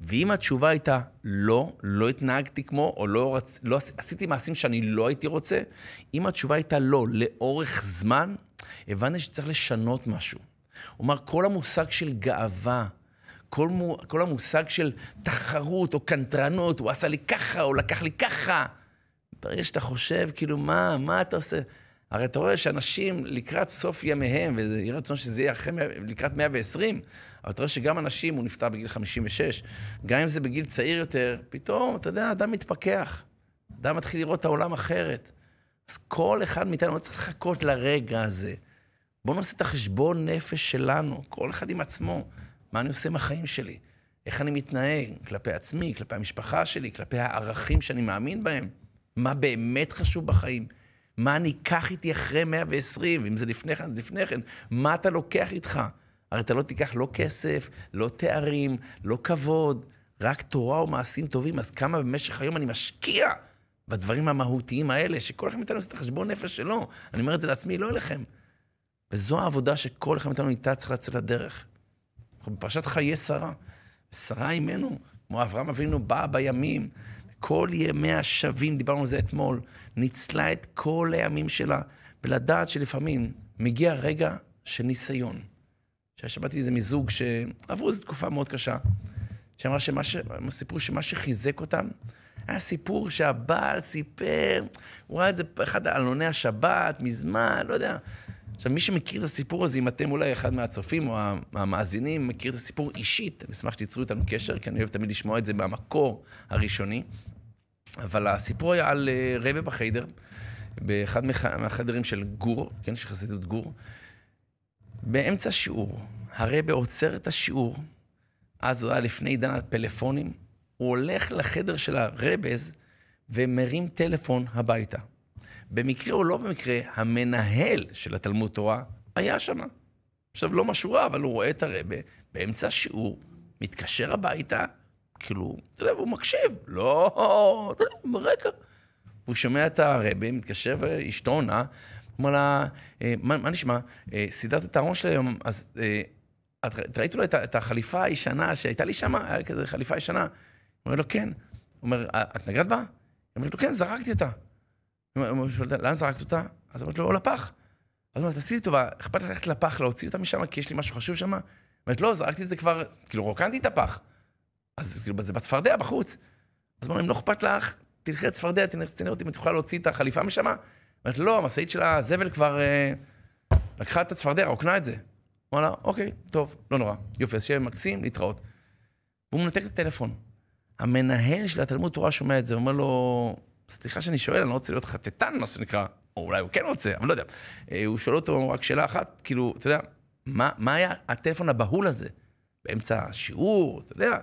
ואם התשובה הייתה לא, לא התנהגתי כמו, או לא, רצ... לא עשיתי מעשים שאני לא הייתי רוצה, אם התשובה הייתה לא, לאורך זמן, הבנתי שצריך לשנות משהו. הוא אמר, כל המושג של גאווה, כל, מו, כל המושג של תחרות או קנטרנות, הוא עשה לי ככה, הוא לקח לי ככה. ברגע שאתה חושב, כאילו, מה, מה אתה עושה? הרי אתה רואה שאנשים לקראת סוף ימיהם, ויהי רצון שזה יהיה אחרי, לקראת 120, אבל אתה רואה שגם אנשים, הוא נפטר בגיל 56, גם אם זה בגיל צעיר יותר, פתאום, אתה יודע, אדם מתפכח. אדם מתחיל לראות את העולם אחרת. אז כל אחד מאיתנו לא צריך לחכות לרגע הזה. בואו נעשה את החשבון נפש שלנו, כל אחד עם עצמו. מה אני עושה עם החיים שלי? איך אני מתנהג כלפי עצמי, כלפי המשפחה שלי, כלפי הערכים שאני מאמין בהם? מה באמת חשוב בחיים? מה אני אקח איתי אחרי 120? אם זה לפני כן, אז לפני כן. מה אתה לוקח איתך? הרי אתה לא תיקח לא כסף, לא תארים, לא כבוד, רק תורה ומעשים טובים. אז כמה במשך היום אני משקיע בדברים המהותיים האלה, שכל אחד מאיתנו עושה את החשבון נפש שלו. אני אומר את זה לעצמי, לא אליכם. וזו העבודה שכל אחד מאיתנו איתה צריך לצאת לדרך. אנחנו בפרשת חיי שרה. שרה אימנו, כמו אברהם אבינו, באה בימים, כל ימי השבים, דיברנו על זה אתמול, ניצלה את כל הימים שלה, ולדעת שלפעמים מגיע רגע של ניסיון. ששמעתי איזה מיזוג שעברו איזו תקופה מאוד קשה, שאמרה שמה ש... הם סיפרו שמה שחיזק אותם, היה סיפור שהבעל סיפר, הוא ראה את זה, באחד עלוני השבת, מזמן, לא יודע. עכשיו, מי שמכיר את הסיפור הזה, אם אתם אולי אחד מהצופים או המאזינים מכיר את הסיפור אישית, אני אשמח שתיצרו איתנו קשר, כי אני אוהב תמיד לשמוע את זה במקור הראשוני. אבל הסיפור היה על אה, רבה בחיידר, באחד מהחדרים של גור, כן, של חסידות גור. באמצע שיעור, הרבה עוצר את השיעור, אז הוא היה לפני עידן הפלאפונים, הוא הולך לחדר של הרבז ומרים טלפון הביתה. במקרה או לא במקרה, המנהל של התלמוד תורה היה שם. עכשיו, לא משהו רע, אבל הוא רואה את הרבה באמצע שיעור, מתקשר הביתה, כאילו, אתה יודע, הוא מקשיב, לא, אתה יודע, ברקע. הוא שומע את הרבה, מתקשר, ואשתו עונה, אומר לה, אה, מה, מה נשמע? אה, סידרת את הארון שלי היום, אז אה, את ראית אולי את החליפה הישנה שהייתה לי שם? היה לי כזה חליפה ישנה. הוא אומר לו, כן. הוא אומר, את נגעת בה? הוא אומר לו, כן, זרקתי אותה. הוא שואל, לאן זרקת אותה? אז אמרתי לו, או לא, לפח. אז אמרתי, תעשי לי טובה, אכפת לך ללכת לפח, להוציא אותה משם, כי יש לי משהו חשוב שם? אמרתי, לא, זרקתי את זה כבר, כאילו, רוקנתי את הפח. אז כאילו, זה בצפרדע, בחוץ. אז אמרתי, אם לא אכפת לך, תלכי לצפרדע, תנסי אותי אם את יכולה להוציא את החליפה משם. אמרתי, לא, המשאית של הזבל כבר אה, לקחה את הצפרדע, רוקנה את זה. וואלה, אוקיי, טוב, לא נורא. יופי, אז שיהיה מקסים, להתראות. והוא מנתק את הטלפון. המנהל של התלמוד תורה שומע את זה, אומר לו, סליחה שאני שואל, אני לא רוצה להיות חטטן, מה שנקרא, או אולי הוא כן רוצה, אבל לא יודע. אה, הוא שואל אותו רק שאלה אחת, כאילו, אתה יודע, מה, מה היה הטלפון הבהול הזה? באמצע השיעור, אתה יודע.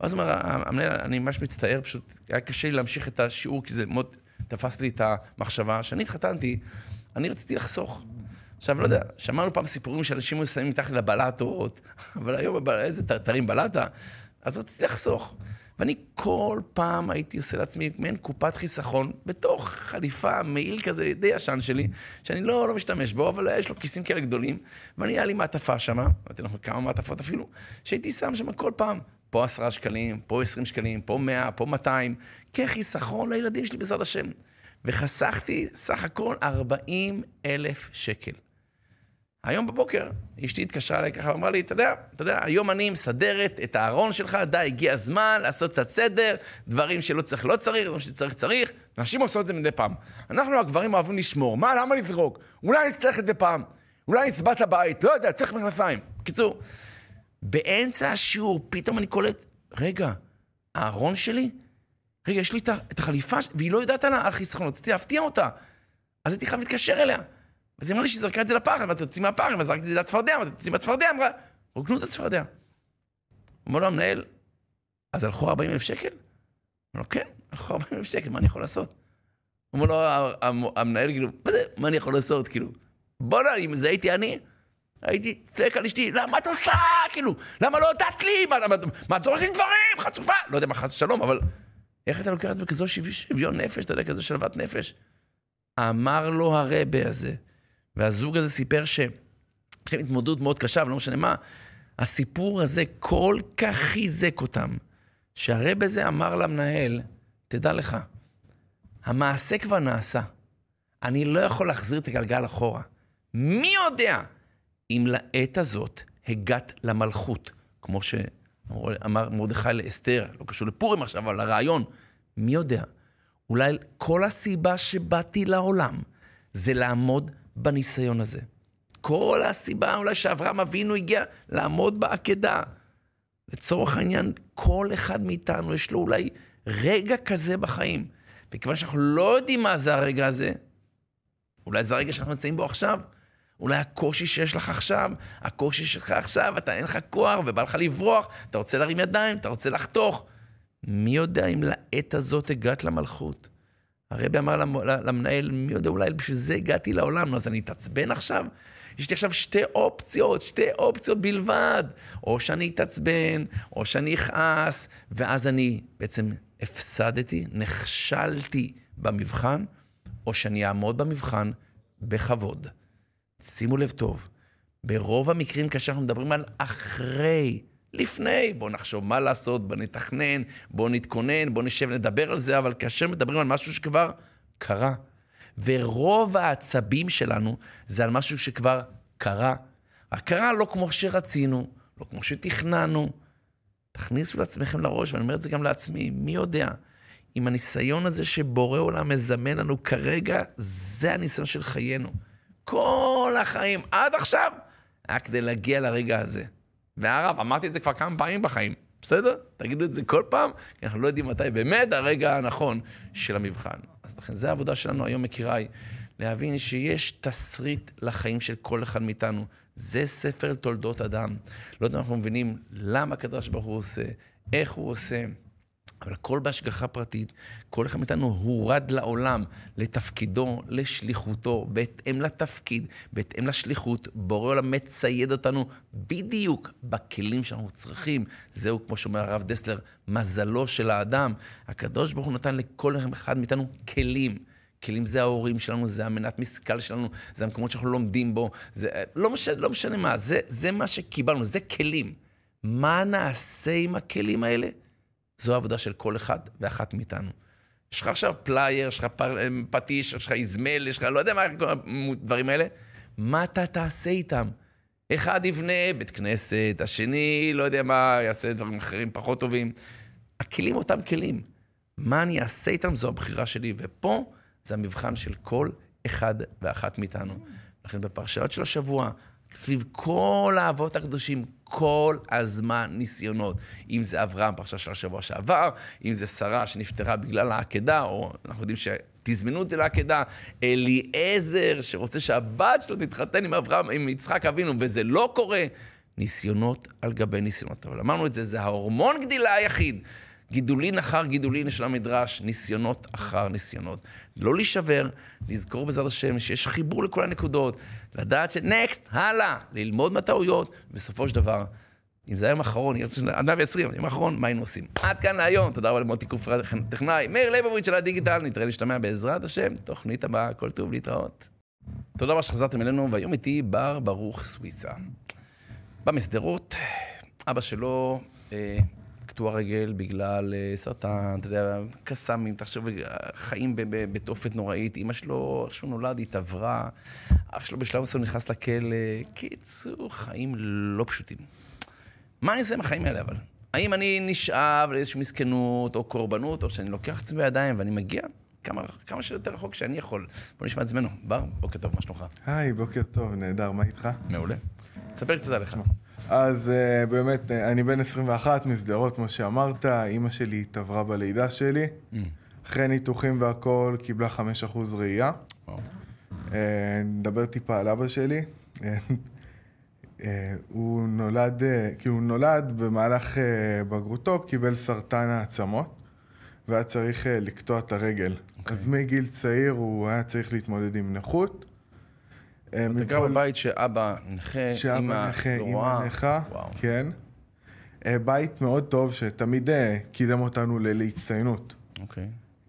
ואז הוא אומר המנהל, אני ממש מצטער, פשוט היה קשה לי להמשיך את השיעור, כי זה מאוד תפס לי את המחשבה. כשאני התחתנתי, אני רציתי לחסוך. עכשיו, לא יודע, שמענו פעם סיפורים שאנשים היו שמים מתחת לבלטות, אבל היום איזה תרים בלטה, אז רציתי לחסוך. ואני כל פעם הייתי עושה לעצמי מעין קופת חיסכון, בתוך חליפה, מעיל כזה די ישן שלי, שאני לא, לא משתמש בו, אבל יש לו כיסים כאלה גדולים, ואני, היה לי מעטפה שם, אמרתי לך כמה מעטפות אפילו, שהייתי שם שם כל פעם. פה עשרה שקלים, פה עשרים שקלים, פה מאה, פה מאתיים, כחיסכון לילדים שלי בעזרת השם. וחסכתי סך הכל ארבעים אלף שקל. היום בבוקר אשתי התקשרה אליי ככה, אמרה לי, אתה יודע, אתה יודע, היום אני מסדרת את הארון שלך, די, הגיע הזמן לעשות קצת סדר, דברים שלא צריך לא צריך, דברים שצריך צריך. נשים עושות את זה מדי פעם. אנחנו הגברים אוהבים לשמור, מה, למה לזרוק? אולי נצטרך את זה פעם, אולי נצבע את הבית, לא יודע, צריך מכנסיים. בקיצור, באמצע השיעור פתאום אני קולט, רגע, הארון שלי? רגע, יש לי את החליפה, והיא לא יודעת על החיסכון, רציתי להפתיע אותה. אז הייתי חייב להתקשר אליה. אז היא אמרה לי שהיא זרקה את זה לפח, אמרתי, תוציא מהפח, אמרתי, זרקתי את זה לצפרדע, אמרתי, תוציא מהצפרדע, אמרה, רוקנו את הצפרדע. אמרו לו המנהל, אז הלכו 40 אלף שקל? אמרו לו, כן, הלכו 40 אלף שקל, מה אני יכול לעשות? אמרו לו המנהל, כאילו, מה זה, מה אני יכול לעשות, כאילו? בוא'נה, אם זה הייתי אני, הייתי צועק על אשתי, למה את עושה? כאילו, למה לא הודעת לי? מה מה, את זורקת דברים? חצופה! לא יודע מה, חס ושלום, אבל איך אתה לוקח את זה בכזו שוויון נפש, אתה יודע, כזו שלוות נפש? אמר לו הרבה הזה, והזוג הזה סיפר ש... יש להם התמודדות מאוד קשה, ולא משנה מה. הסיפור הזה כל כך חיזק אותם, שהרי בזה אמר למנהל, תדע לך, המעשה כבר נעשה. אני לא יכול להחזיר את הגלגל אחורה. מי יודע אם לעת הזאת הגעת למלכות, כמו שאמר מרדכי לאסתר, לא קשור לפורים עכשיו, אבל לרעיון, מי יודע? אולי כל הסיבה שבאתי לעולם זה לעמוד בניסיון הזה. כל הסיבה אולי שאברהם אבינו הגיע לעמוד בעקדה. לצורך העניין, כל אחד מאיתנו יש לו אולי רגע כזה בחיים. וכיוון שאנחנו לא יודעים מה זה הרגע הזה, אולי זה הרגע שאנחנו נמצאים בו עכשיו. אולי הקושי שיש לך עכשיו, הקושי שלך עכשיו, אתה אין לך כוח ובא לך לברוח, אתה רוצה להרים ידיים, אתה רוצה לחתוך. מי יודע אם לעת הזאת הגעת למלכות? הרבי אמר למנהל, מי יודע, אולי בשביל זה הגעתי לעולם, אז אני אתעצבן עכשיו? יש לי עכשיו שתי אופציות, שתי אופציות בלבד. או שאני אתעצבן, או שאני אכעס, ואז אני בעצם הפסדתי, נכשלתי במבחן, או שאני אעמוד במבחן בכבוד. שימו לב טוב, ברוב המקרים כאשר אנחנו מדברים על אחרי לפני. בואו נחשוב מה לעשות, בואו נתכנן, בואו נתכונן, בואו נשב, נדבר על זה, אבל כאשר מדברים על משהו שכבר קרה, ורוב העצבים שלנו זה על משהו שכבר קרה. הקרה לא כמו שרצינו, לא כמו שתכננו. תכניסו לעצמכם לראש, ואני אומר את זה גם לעצמי, מי יודע? אם הניסיון הזה שבורא עולם מזמן לנו כרגע, זה הניסיון של חיינו. כל החיים, עד עכשיו, היה כדי להגיע לרגע הזה. והרב, אמרתי את זה כבר כמה פעמים בחיים, בסדר? תגידו את זה כל פעם, כי אנחנו לא יודעים מתי באמת הרגע הנכון של המבחן. אז לכן, זו העבודה שלנו היום, יקיריי, להבין שיש תסריט לחיים של כל אחד מאיתנו. זה ספר תולדות אדם. לא יודע אם אנחנו מבינים למה הקדוש ברוך הוא עושה, איך הוא עושה. אבל הכל בהשגחה פרטית, כל אחד מאיתנו הורד לעולם, לתפקידו, לשליחותו, בהתאם לתפקיד, בהתאם לשליחות, בורא עולם מצייד אותנו בדיוק בכלים שאנחנו צריכים. זהו, כמו שאומר הרב דסלר, מזלו של האדם. הקדוש ברוך הוא נתן לכל אחד מאיתנו כלים. כלים זה ההורים שלנו, זה המנת משכל שלנו, זה המקומות שאנחנו לומדים בו, זה לא משנה, לא משנה מה, זה, זה מה שקיבלנו, זה כלים. מה נעשה עם הכלים האלה? זו העבודה של כל אחד ואחת מאיתנו. יש לך עכשיו פלייר, יש לך פר... אה, פטיש, יש לך איזמל, יש לך לא יודע מה, כל הדברים האלה. מה אתה תעשה איתם? אחד יבנה בית כנסת, השני, לא יודע מה, יעשה דברים אחרים פחות טובים. הכלים אותם כלים. מה אני אעשה איתם זו הבחירה שלי, ופה זה המבחן של כל אחד ואחת מאיתנו. לכן בפרשיות של השבוע, סביב כל האבות הקדושים, כל הזמן ניסיונות. אם זה אברהם, פרשה של השבוע שעבר, אם זה שרה שנפטרה בגלל העקדה, או אנחנו יודעים שתזמנו את זה לעקדה, אליעזר שרוצה שהבת שלו תתחתן עם אברהם, עם יצחק אבינו, וזה לא קורה. ניסיונות על גבי ניסיונות. אבל אמרנו את זה, זה ההורמון גדילה היחיד. גידולין אחר גידולין של המדרש, ניסיונות אחר ניסיונות. לא להישבר, לזכור בעזרת השם שיש חיבור לכל הנקודות. לדעת שנקסט, הלאה, ללמוד מהטעויות, בסופו של דבר, אם זה היום האחרון, עד 120, יום האחרון, מה היינו עושים? עד כאן להיום, תודה רבה למוטי קופרד, טכנאי, מאיר ליבוביץ' של הדיגיטל, נתראה להשתמע בעזרת השם, תוכנית הבאה, כל טוב להתראות. תודה רבה שחזרתם אלינו, והיום איתי בר ברוך סוויסה. במסדרות, אבא שלו... אה, קטוע רגל בגלל אה, סרטן, אתה יודע, קסאמים, תחשוב, חיים בתופת נוראית. אמא שלו, איך שהוא נולד, התעברה. אח שלו בשלב מסוים נכנס לכלא. קיצור, חיים לא פשוטים. מה אני עושה עם החיים האלה, אבל? האם אני נשאב לאיזושהי מסכנות או קורבנות, או שאני לוקח את זה בידיים ואני מגיע? כמה, כמה שיותר רחוק שאני יכול. בוא נשמע את זמנו. בר, בוקר טוב, מה שלומך? היי, בוקר טוב, נהדר, מה איתך? מעולה. ספר קצת עליך. אז uh, באמת, אה, אני בן 21 משדרות, כמו שאמרת, אימא שלי התעברה בלידה שלי. Mm. אחרי ניתוחים והכול, קיבלה 5% ראייה. Uh, נדבר טיפה על אבא שלי. Uh, הוא נולד, uh, כאילו הוא נולד במהלך uh, בגרותו, קיבל סרטן העצמות. והיה צריך אה, לקטוע את הרגל. Okay. אוקיי. אז מגיל צעיר הוא היה צריך להתמודד עם נכות. אה, אתה גר בבית שאבא נכה, שאבא אמא נכה, אמא לא נכה, כן. אה, בית מאוד טוב שתמיד קידם אותנו להצטיינות. אוקיי. Okay.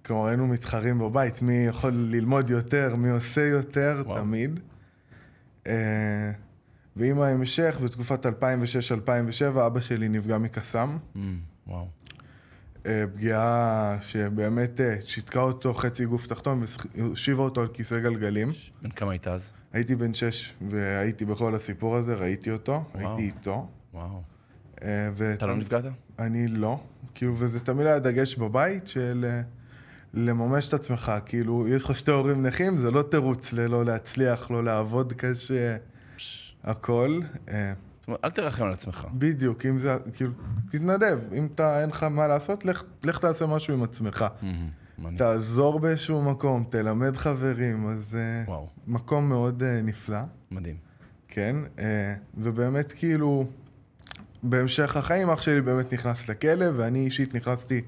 כלומר, היינו מתחרים בבית, מי יכול ללמוד יותר, מי עושה יותר, וואו. תמיד. ועם ההמשך, בתקופת 2006-2007, אבא שלי נפגע מקסאם. Mm, וואו. אה, פגיעה שבאמת אה, שיתקה אותו חצי גוף תחתון והושיבה אותו על כיסא גלגלים. בן כמה היית אז? הייתי בן שש, והייתי בכל הסיפור הזה, ראיתי אותו, וואו. הייתי איתו. וואו. אה, ו... אתה לא נפגעת? אני לא. כאילו, וזה תמיד היה דגש בבית של לממש את עצמך. כאילו, יש לך שתי הורים נכים, זה לא תירוץ ללא להצליח, לא לעבוד קשה, הכל. זאת אומרת, אל תרחם על עצמך. בדיוק, אם זה, כאילו, תתנדב. אם אתה, אין לך מה לעשות, לך, לך תעשה משהו עם עצמך. תעזור באיזשהו מקום, תלמד חברים, אז... אה, וואו. מקום מאוד uh, נפלא. מדהים. כן, uh, ובאמת, כאילו, בהמשך החיים אח שלי באמת נכנס לכלא, ואני אישית נכנסתי...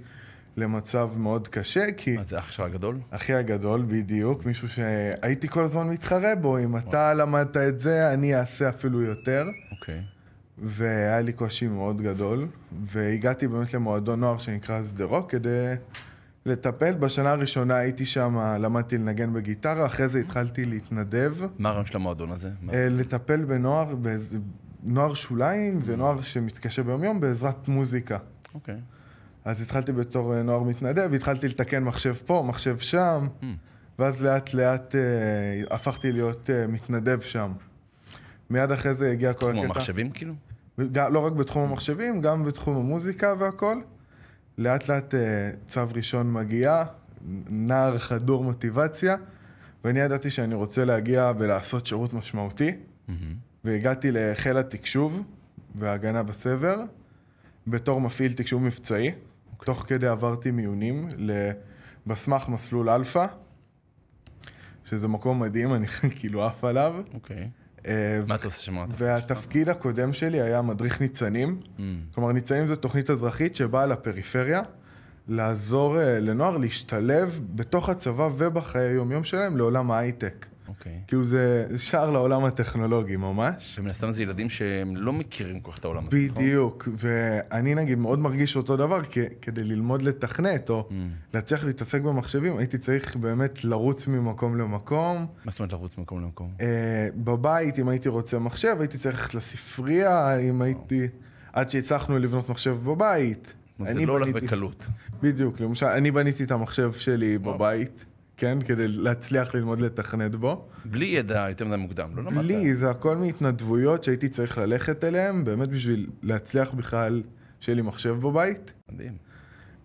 למצב מאוד קשה, כי... מה זה, אח שלך הגדול? אחי הגדול, בדיוק. מישהו שהייתי כל הזמן מתחרה בו, אם אתה למדת את זה, אני אעשה אפילו יותר. אוקיי. והיה לי קושי מאוד גדול, והגעתי באמת למועדון נוער שנקרא שדרות כדי לטפל. בשנה הראשונה הייתי שם, למדתי לנגן בגיטרה, אחרי זה התחלתי להתנדב. מה הרעיון של המועדון הזה? אה, לטפל בנוער, בנוער שוליים ונוער שמתקשה ביומיום בעזרת מוזיקה. אוקיי. Okay. אז התחלתי בתור אה, נוער מתנדב, התחלתי לתקן מחשב פה, מחשב שם, mm. ואז לאט לאט אה, הפכתי להיות אה, מתנדב שם. מיד אחרי זה הגיע כל הקטע. בתחום המחשבים כאילו? לא רק בתחום המחשבים, גם בתחום המוזיקה והכל. לאט לאט אה, צו ראשון מגיע, נער חדור מוטיבציה, ואני ידעתי שאני רוצה להגיע ולעשות שירות משמעותי, mm-hmm. והגעתי לחיל התקשוב וההגנה בסבר, בתור מפעיל תקשוב מבצעי. Okay. אוקיי. תוך כדי עברתי מיונים לבסמך מסלול אלפא, שזה מקום מדהים, אני כאילו עף עליו. אוקיי. Okay. אה, מה אתה עושה שם? והתפקיד הקודם שלי היה מדריך ניצנים. Mm. כלומר, ניצנים זו תוכנית אזרחית שבאה לפריפריה. לעזור אה, לנוער להשתלב בתוך הצבא ובחיי היום-יום שלהם לעולם ההייטק. אוקיי. Okay. כאילו זה שער לעולם הטכנולוגי ממש. ומן הסתם זה ילדים שהם לא מכירים כל כך את העולם הזה, נכון? בדיוק, ואני נגיד מאוד מרגיש אותו דבר, כ- כדי ללמוד לתכנת, או mm. להצליח להתעסק במחשבים, הייתי צריך באמת לרוץ ממקום למקום. מה זאת אומרת לרוץ ממקום למקום? Uh, בבית, אם הייתי רוצה מחשב, הייתי צריך ללכת לספרייה, אם הייתי... עד שהצלחנו לבנות מחשב בבית. זה לא הולך בקלות. בדיוק, למשל, אני בניתי את המחשב שלי בבית. כן? כדי להצליח ללמוד לתכנת בו. בלי ידע יותר מדי מוקדם, לא למדת. בלי, זה הכל מהתנדבויות שהייתי צריך ללכת אליהן, באמת בשביל להצליח בכלל שיהיה לי מחשב בבית. מדהים.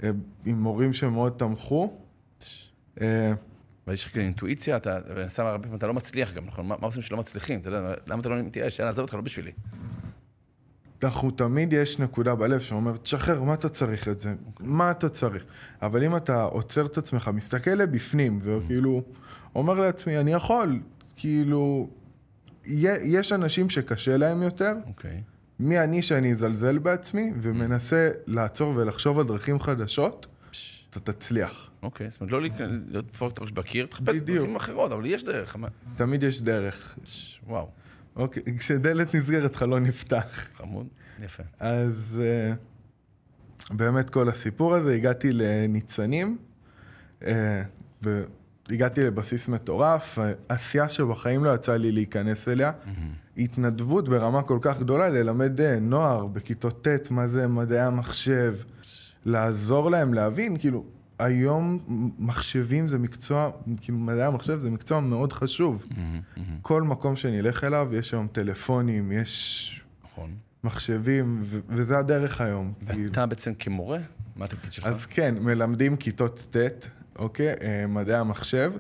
אה, עם מורים שמאוד תמכו. אה, אבל יש לך כאילו אינטואיציה, אתה, סתם הרבה פעמים אתה לא מצליח גם, נכון? מה, עושים שלא מצליחים? אתה יודע, למה אתה לא מתייאש? אין, עזוב אותך, לא בשבילי. אנחנו תמיד יש נקודה בלב שאומרת, תשחרר, מה אתה צריך את זה? Okay. מה אתה צריך? אבל אם אתה עוצר את עצמך, מסתכל לבפנים, וכאילו, אומר לעצמי, אני יכול, כאילו, יש אנשים שקשה להם יותר. Okay. אוקיי. מי אני שאני אזלזל בעצמי ומנסה לעצור ולחשוב על דרכים חדשות, אתה תצליח. אוקיי, זאת אומרת, לא לדפוק את הראש בקיר, תחפש דרכים אחרות, אבל יש דרך. תמיד יש דרך. וואו. אוקיי, כשדלת נסגרת חלון נפתח. חמוד, יפה. אז אה, באמת כל הסיפור הזה, הגעתי לניצנים, אה, הגעתי לבסיס מטורף, עשייה שבחיים לא יצא לי להיכנס אליה. התנדבות ברמה כל כך גדולה, ללמד אה, נוער בכיתות ט' מה זה מדעי המחשב, לעזור להם להבין, כאילו, היום מחשבים זה מקצוע, כי כאילו, מדעי המחשב זה מקצוע מאוד חשוב. Mm-hmm, mm-hmm. כל מקום שאני אלך אליו, יש היום טלפונים, יש... נכון. מחשבים, ו- וזה הדרך היום. ואתה כאילו. בעצם כמורה? מה התפקיד שלך? אז כן, מלמדים כיתות ט', אוקיי? אה, מדעי המחשב,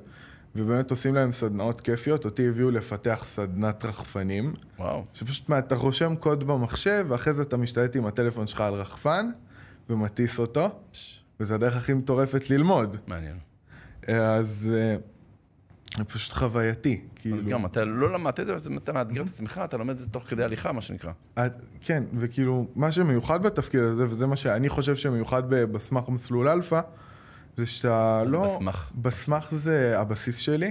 ובאמת עושים להם סדנאות כיפיות. אותי הביאו לפתח סדנת רחפנים. וואו. שפשוט מה, אתה רושם קוד במחשב, ואחרי זה אתה משתלט עם הטלפון שלך על רחפן, ומטיס אותו. ש... וזה הדרך הכי מטורפת ללמוד. מעניין. אז אה, זה פשוט חווייתי, כאילו. אז גם, אתה לא למדת את זה, אתה מאתגר את עצמך, אתה לומד את זה תוך כדי הליכה, מה שנקרא. את, כן, וכאילו, מה שמיוחד בתפקיד הזה, וזה מה שאני חושב שמיוחד בסמך מסלול אלפא, זה שאתה לא... בסמך. בסמך זה הבסיס שלי,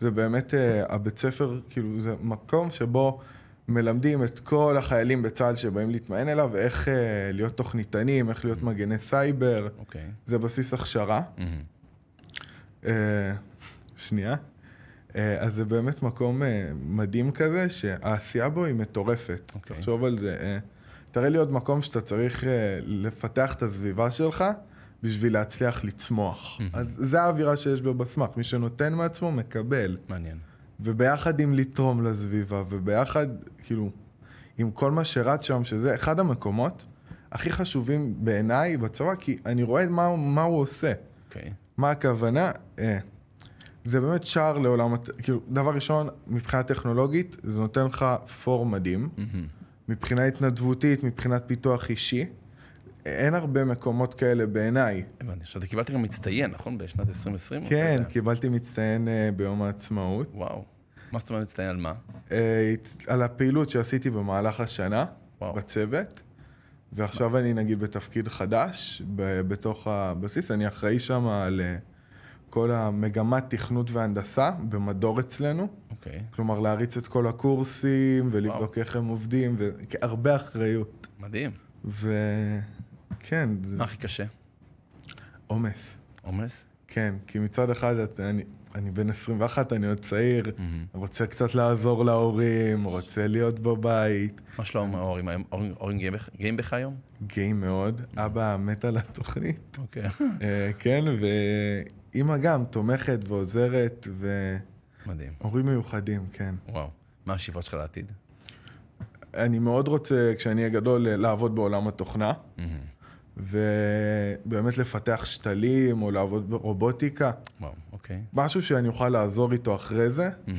זה באמת uh, הבית ספר, כאילו, זה מקום שבו... מלמדים את כל החיילים בצה"ל שבאים להתמיין אליו, איך אה, להיות תוכניתנים, איך להיות mm-hmm. מגני סייבר. אוקיי. זה בסיס הכשרה. Mm-hmm. אה, שנייה. אה, אז זה באמת מקום אה, מדהים כזה, שהעשייה בו היא מטורפת. Okay. אוקיי. תחשוב על זה. אה, תראה לי עוד מקום שאתה צריך אה, לפתח את הסביבה שלך. בשביל להצליח לצמוח. Mm-hmm. אז זה האווירה שיש בבסמך. מי שנותן מעצמו מקבל. מעניין. וביחד עם לתרום לסביבה, וביחד, כאילו, עם כל מה שרץ שם, שזה אחד המקומות הכי חשובים בעיניי בצבא, כי אני רואה מה, מה הוא עושה. Okay. אוקיי. מה הכוונה? אה, זה באמת שער לעולם, כאילו, דבר ראשון, מבחינה טכנולוגית, זה נותן לך פור מדהים. Mm-hmm. מבחינה התנדבותית, מבחינת פיתוח אישי. אין הרבה מקומות כאלה בעיניי. הבנתי, עכשיו, אתה קיבלת גם מצטיין, נכון? בשנת 2020? לא כן, קיבלתי מצטיין אה, ביום העצמאות. וואו. מה זאת אומרת מצטיין על מה? אה, על הפעילות שעשיתי במהלך השנה, וואו. בצוות, ועכשיו אני נגיד בתפקיד חדש, בתוך הבסיס, אני אחראי שם על אה, כל המגמת תכנות והנדסה במדור אצלנו. אוקיי. Okay. כלומר, להריץ את כל הקורסים, ולבדוק וואו. איך הם עובדים, והרבה אחריות. מדהים. ו... כן. זה... מה הכי קשה? עומס. עומס? כן, כי מצד אחד אני, אני בן 21, אני עוד צעיר, mm-hmm. רוצה קצת לעזור להורים, רוצה להיות בבית. מה שלום אה. ההורים? ההורים גאים בך היום? גאים מאוד. Mm-hmm. אבא מת על התוכנית. אוקיי. Okay. אה, כן, ואימא גם תומכת ועוזרת, ו... מדהים. הורים מיוחדים, כן. וואו. מה השאיפות שלך לעתיד? אני מאוד רוצה, כשאני אהיה גדול, לעבוד בעולם התוכנה. Mm-hmm. ובאמת לפתח שתלים או לעבוד ברובוטיקה. וואו, אוקיי. משהו שאני אוכל לעזור איתו אחרי זה. Mm-hmm,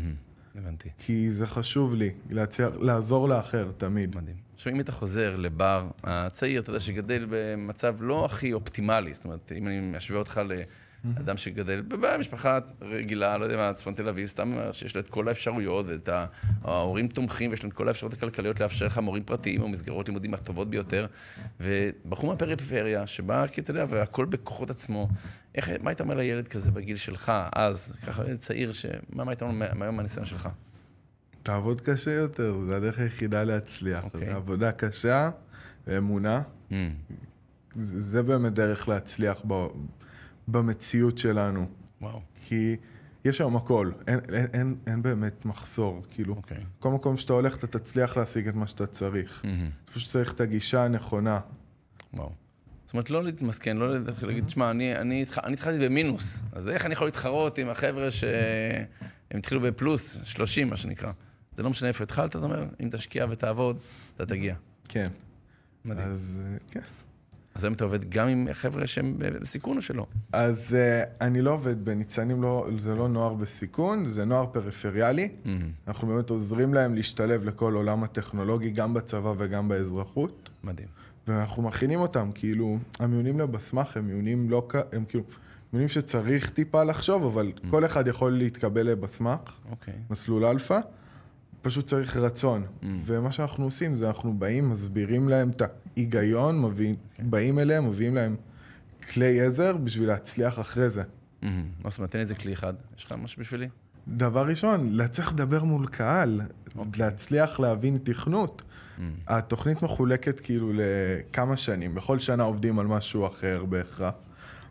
הבנתי. כי זה חשוב לי, להציע, לעזור לאחר תמיד. מדהים. עכשיו, אם אתה חוזר לבר הצעיר, אתה יודע, שגדל במצב לא הכי אופטימלי, זאת אומרת, אם אני משווה אותך ל... Mm-hmm. אדם שגדל במשפחה רגילה, לא יודע מה, צפון תל אביב, סתם אומר שיש לו את כל האפשרויות, ואת ההורים תומכים, ויש לו את כל האפשרויות הכלכליות לאפשר לך מורים פרטיים, או מסגרות לימודים הטובות ביותר. ובחור מהפריפריה, שבא, כי אתה יודע, והכל בכוחות עצמו. איך, מה היית אומר לילד כזה בגיל שלך, אז, ככה ילד צעיר, ש... מה, מה היית אומר מהיום מהניסיון שלך? תעבוד קשה יותר, זה הדרך היחידה להצליח. Okay. אוקיי. עבודה קשה ואמונה. Mm. זה באמת דרך להצליח במציאות שלנו. וואו. כי יש היום הכל, אין, אין, אין, אין באמת מחסור, כאילו. Okay. אוקיי. כל מקום שאתה הולך, אתה תצליח להשיג את מה שאתה צריך. Mm-hmm. פשוט צריך את הגישה הנכונה. וואו. זאת אומרת, לא להתמסכן, לא להתחיל להגיד, תשמע, אני, אני, אני התחלתי במינוס, אז איך אני יכול להתחרות עם החבר'ה שהם התחילו בפלוס, 30, מה שנקרא. זה לא משנה איפה התחלת, אתה אומר, אם תשקיע ותעבוד, אתה תגיע. כן. מדהים. אז אה, כן. אז היום אתה עובד גם עם חבר'ה שהם בסיכון או שלא? אז uh, אני לא עובד בניצנים, לא, זה לא נוער בסיכון, זה נוער פריפריאלי. Mm-hmm. אנחנו באמת עוזרים להם להשתלב לכל עולם הטכנולוגי, גם בצבא וגם באזרחות. מדהים. ואנחנו מכינים אותם, כאילו, המיונים לבסמך הם מיונים לא כ... הם כאילו... מיונים שצריך טיפה לחשוב, אבל mm. כל אחד יכול להתקבל לבסמך, okay. אוקיי. מסלול אלפא, פשוט צריך רצון. Mm. ומה שאנחנו עושים זה אנחנו באים, מסבירים להם את ההיגיון, מביאים, okay. כן. באים אליהם, מביאים להם כלי עזר בשביל להצליח אחרי זה. Mm-hmm. מה זאת אומרת, תן איזה כלי אחד. יש לך משהו בשבילי? דבר ראשון, להצליח לדבר מול קהל, okay. אוקיי. להצליח להבין תכנות. Mm. התוכנית מחולקת כאילו לכמה שנים, בכל שנה עובדים על משהו אחר בהכרח.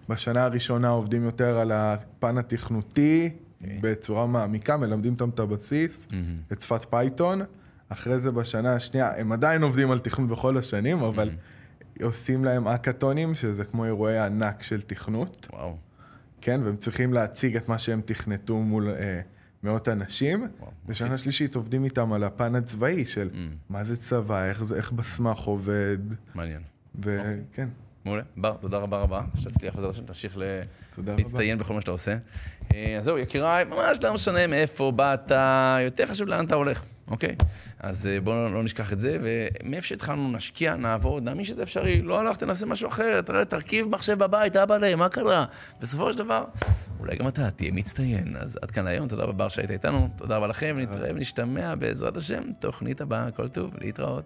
בשנה הראשונה עובדים יותר על הפן התכנותי, okay. אוקיי. בצורה מעמיקה, מלמדים אותם את הבסיס, mm-hmm. את שפת פייתון. אחרי זה בשנה השנייה, הם עדיין עובדים על תכנות בכל השנים, אבל mm-hmm. עושים להם אקתונים, שזה כמו אירועי ענק של תכנות. וואו. כן, והם צריכים להציג את מה שהם תכנתו מול אה, מאות אנשים. וואו, בשנה מחיץ. שלישית עובדים איתם על הפן הצבאי של mm. מה זה צבא, איך, איך בסמך עובד. מעניין. וכן. אוקיי. Okay. מעולה. בר, תודה רבה רבה, שתצליח בעזרת השם, תמשיך להצטיין בכל מה שאתה עושה. אה, אז זהו, יקיריי, ממש לא משנה מאיפה באת, יותר חשוב לאן אתה הולך, אוקיי? אז אה, בואו לא נשכח את זה, ומאיפה שהתחלנו, נשקיע, נעבוד, נאמין שזה אפשרי. לא הלך, תנסה משהו אחר, תראה, תרכיב מחשב בבית, אבא לה, מה קרה? בסופו של דבר, אולי גם אתה תהיה מצטיין. אז עד כאן היום, תודה רבה בר שהיית איתנו, תודה רבה לכם, נתראה ונשתמע בעזרת השם, תוכנית הבאה, כל טוב, להתראות.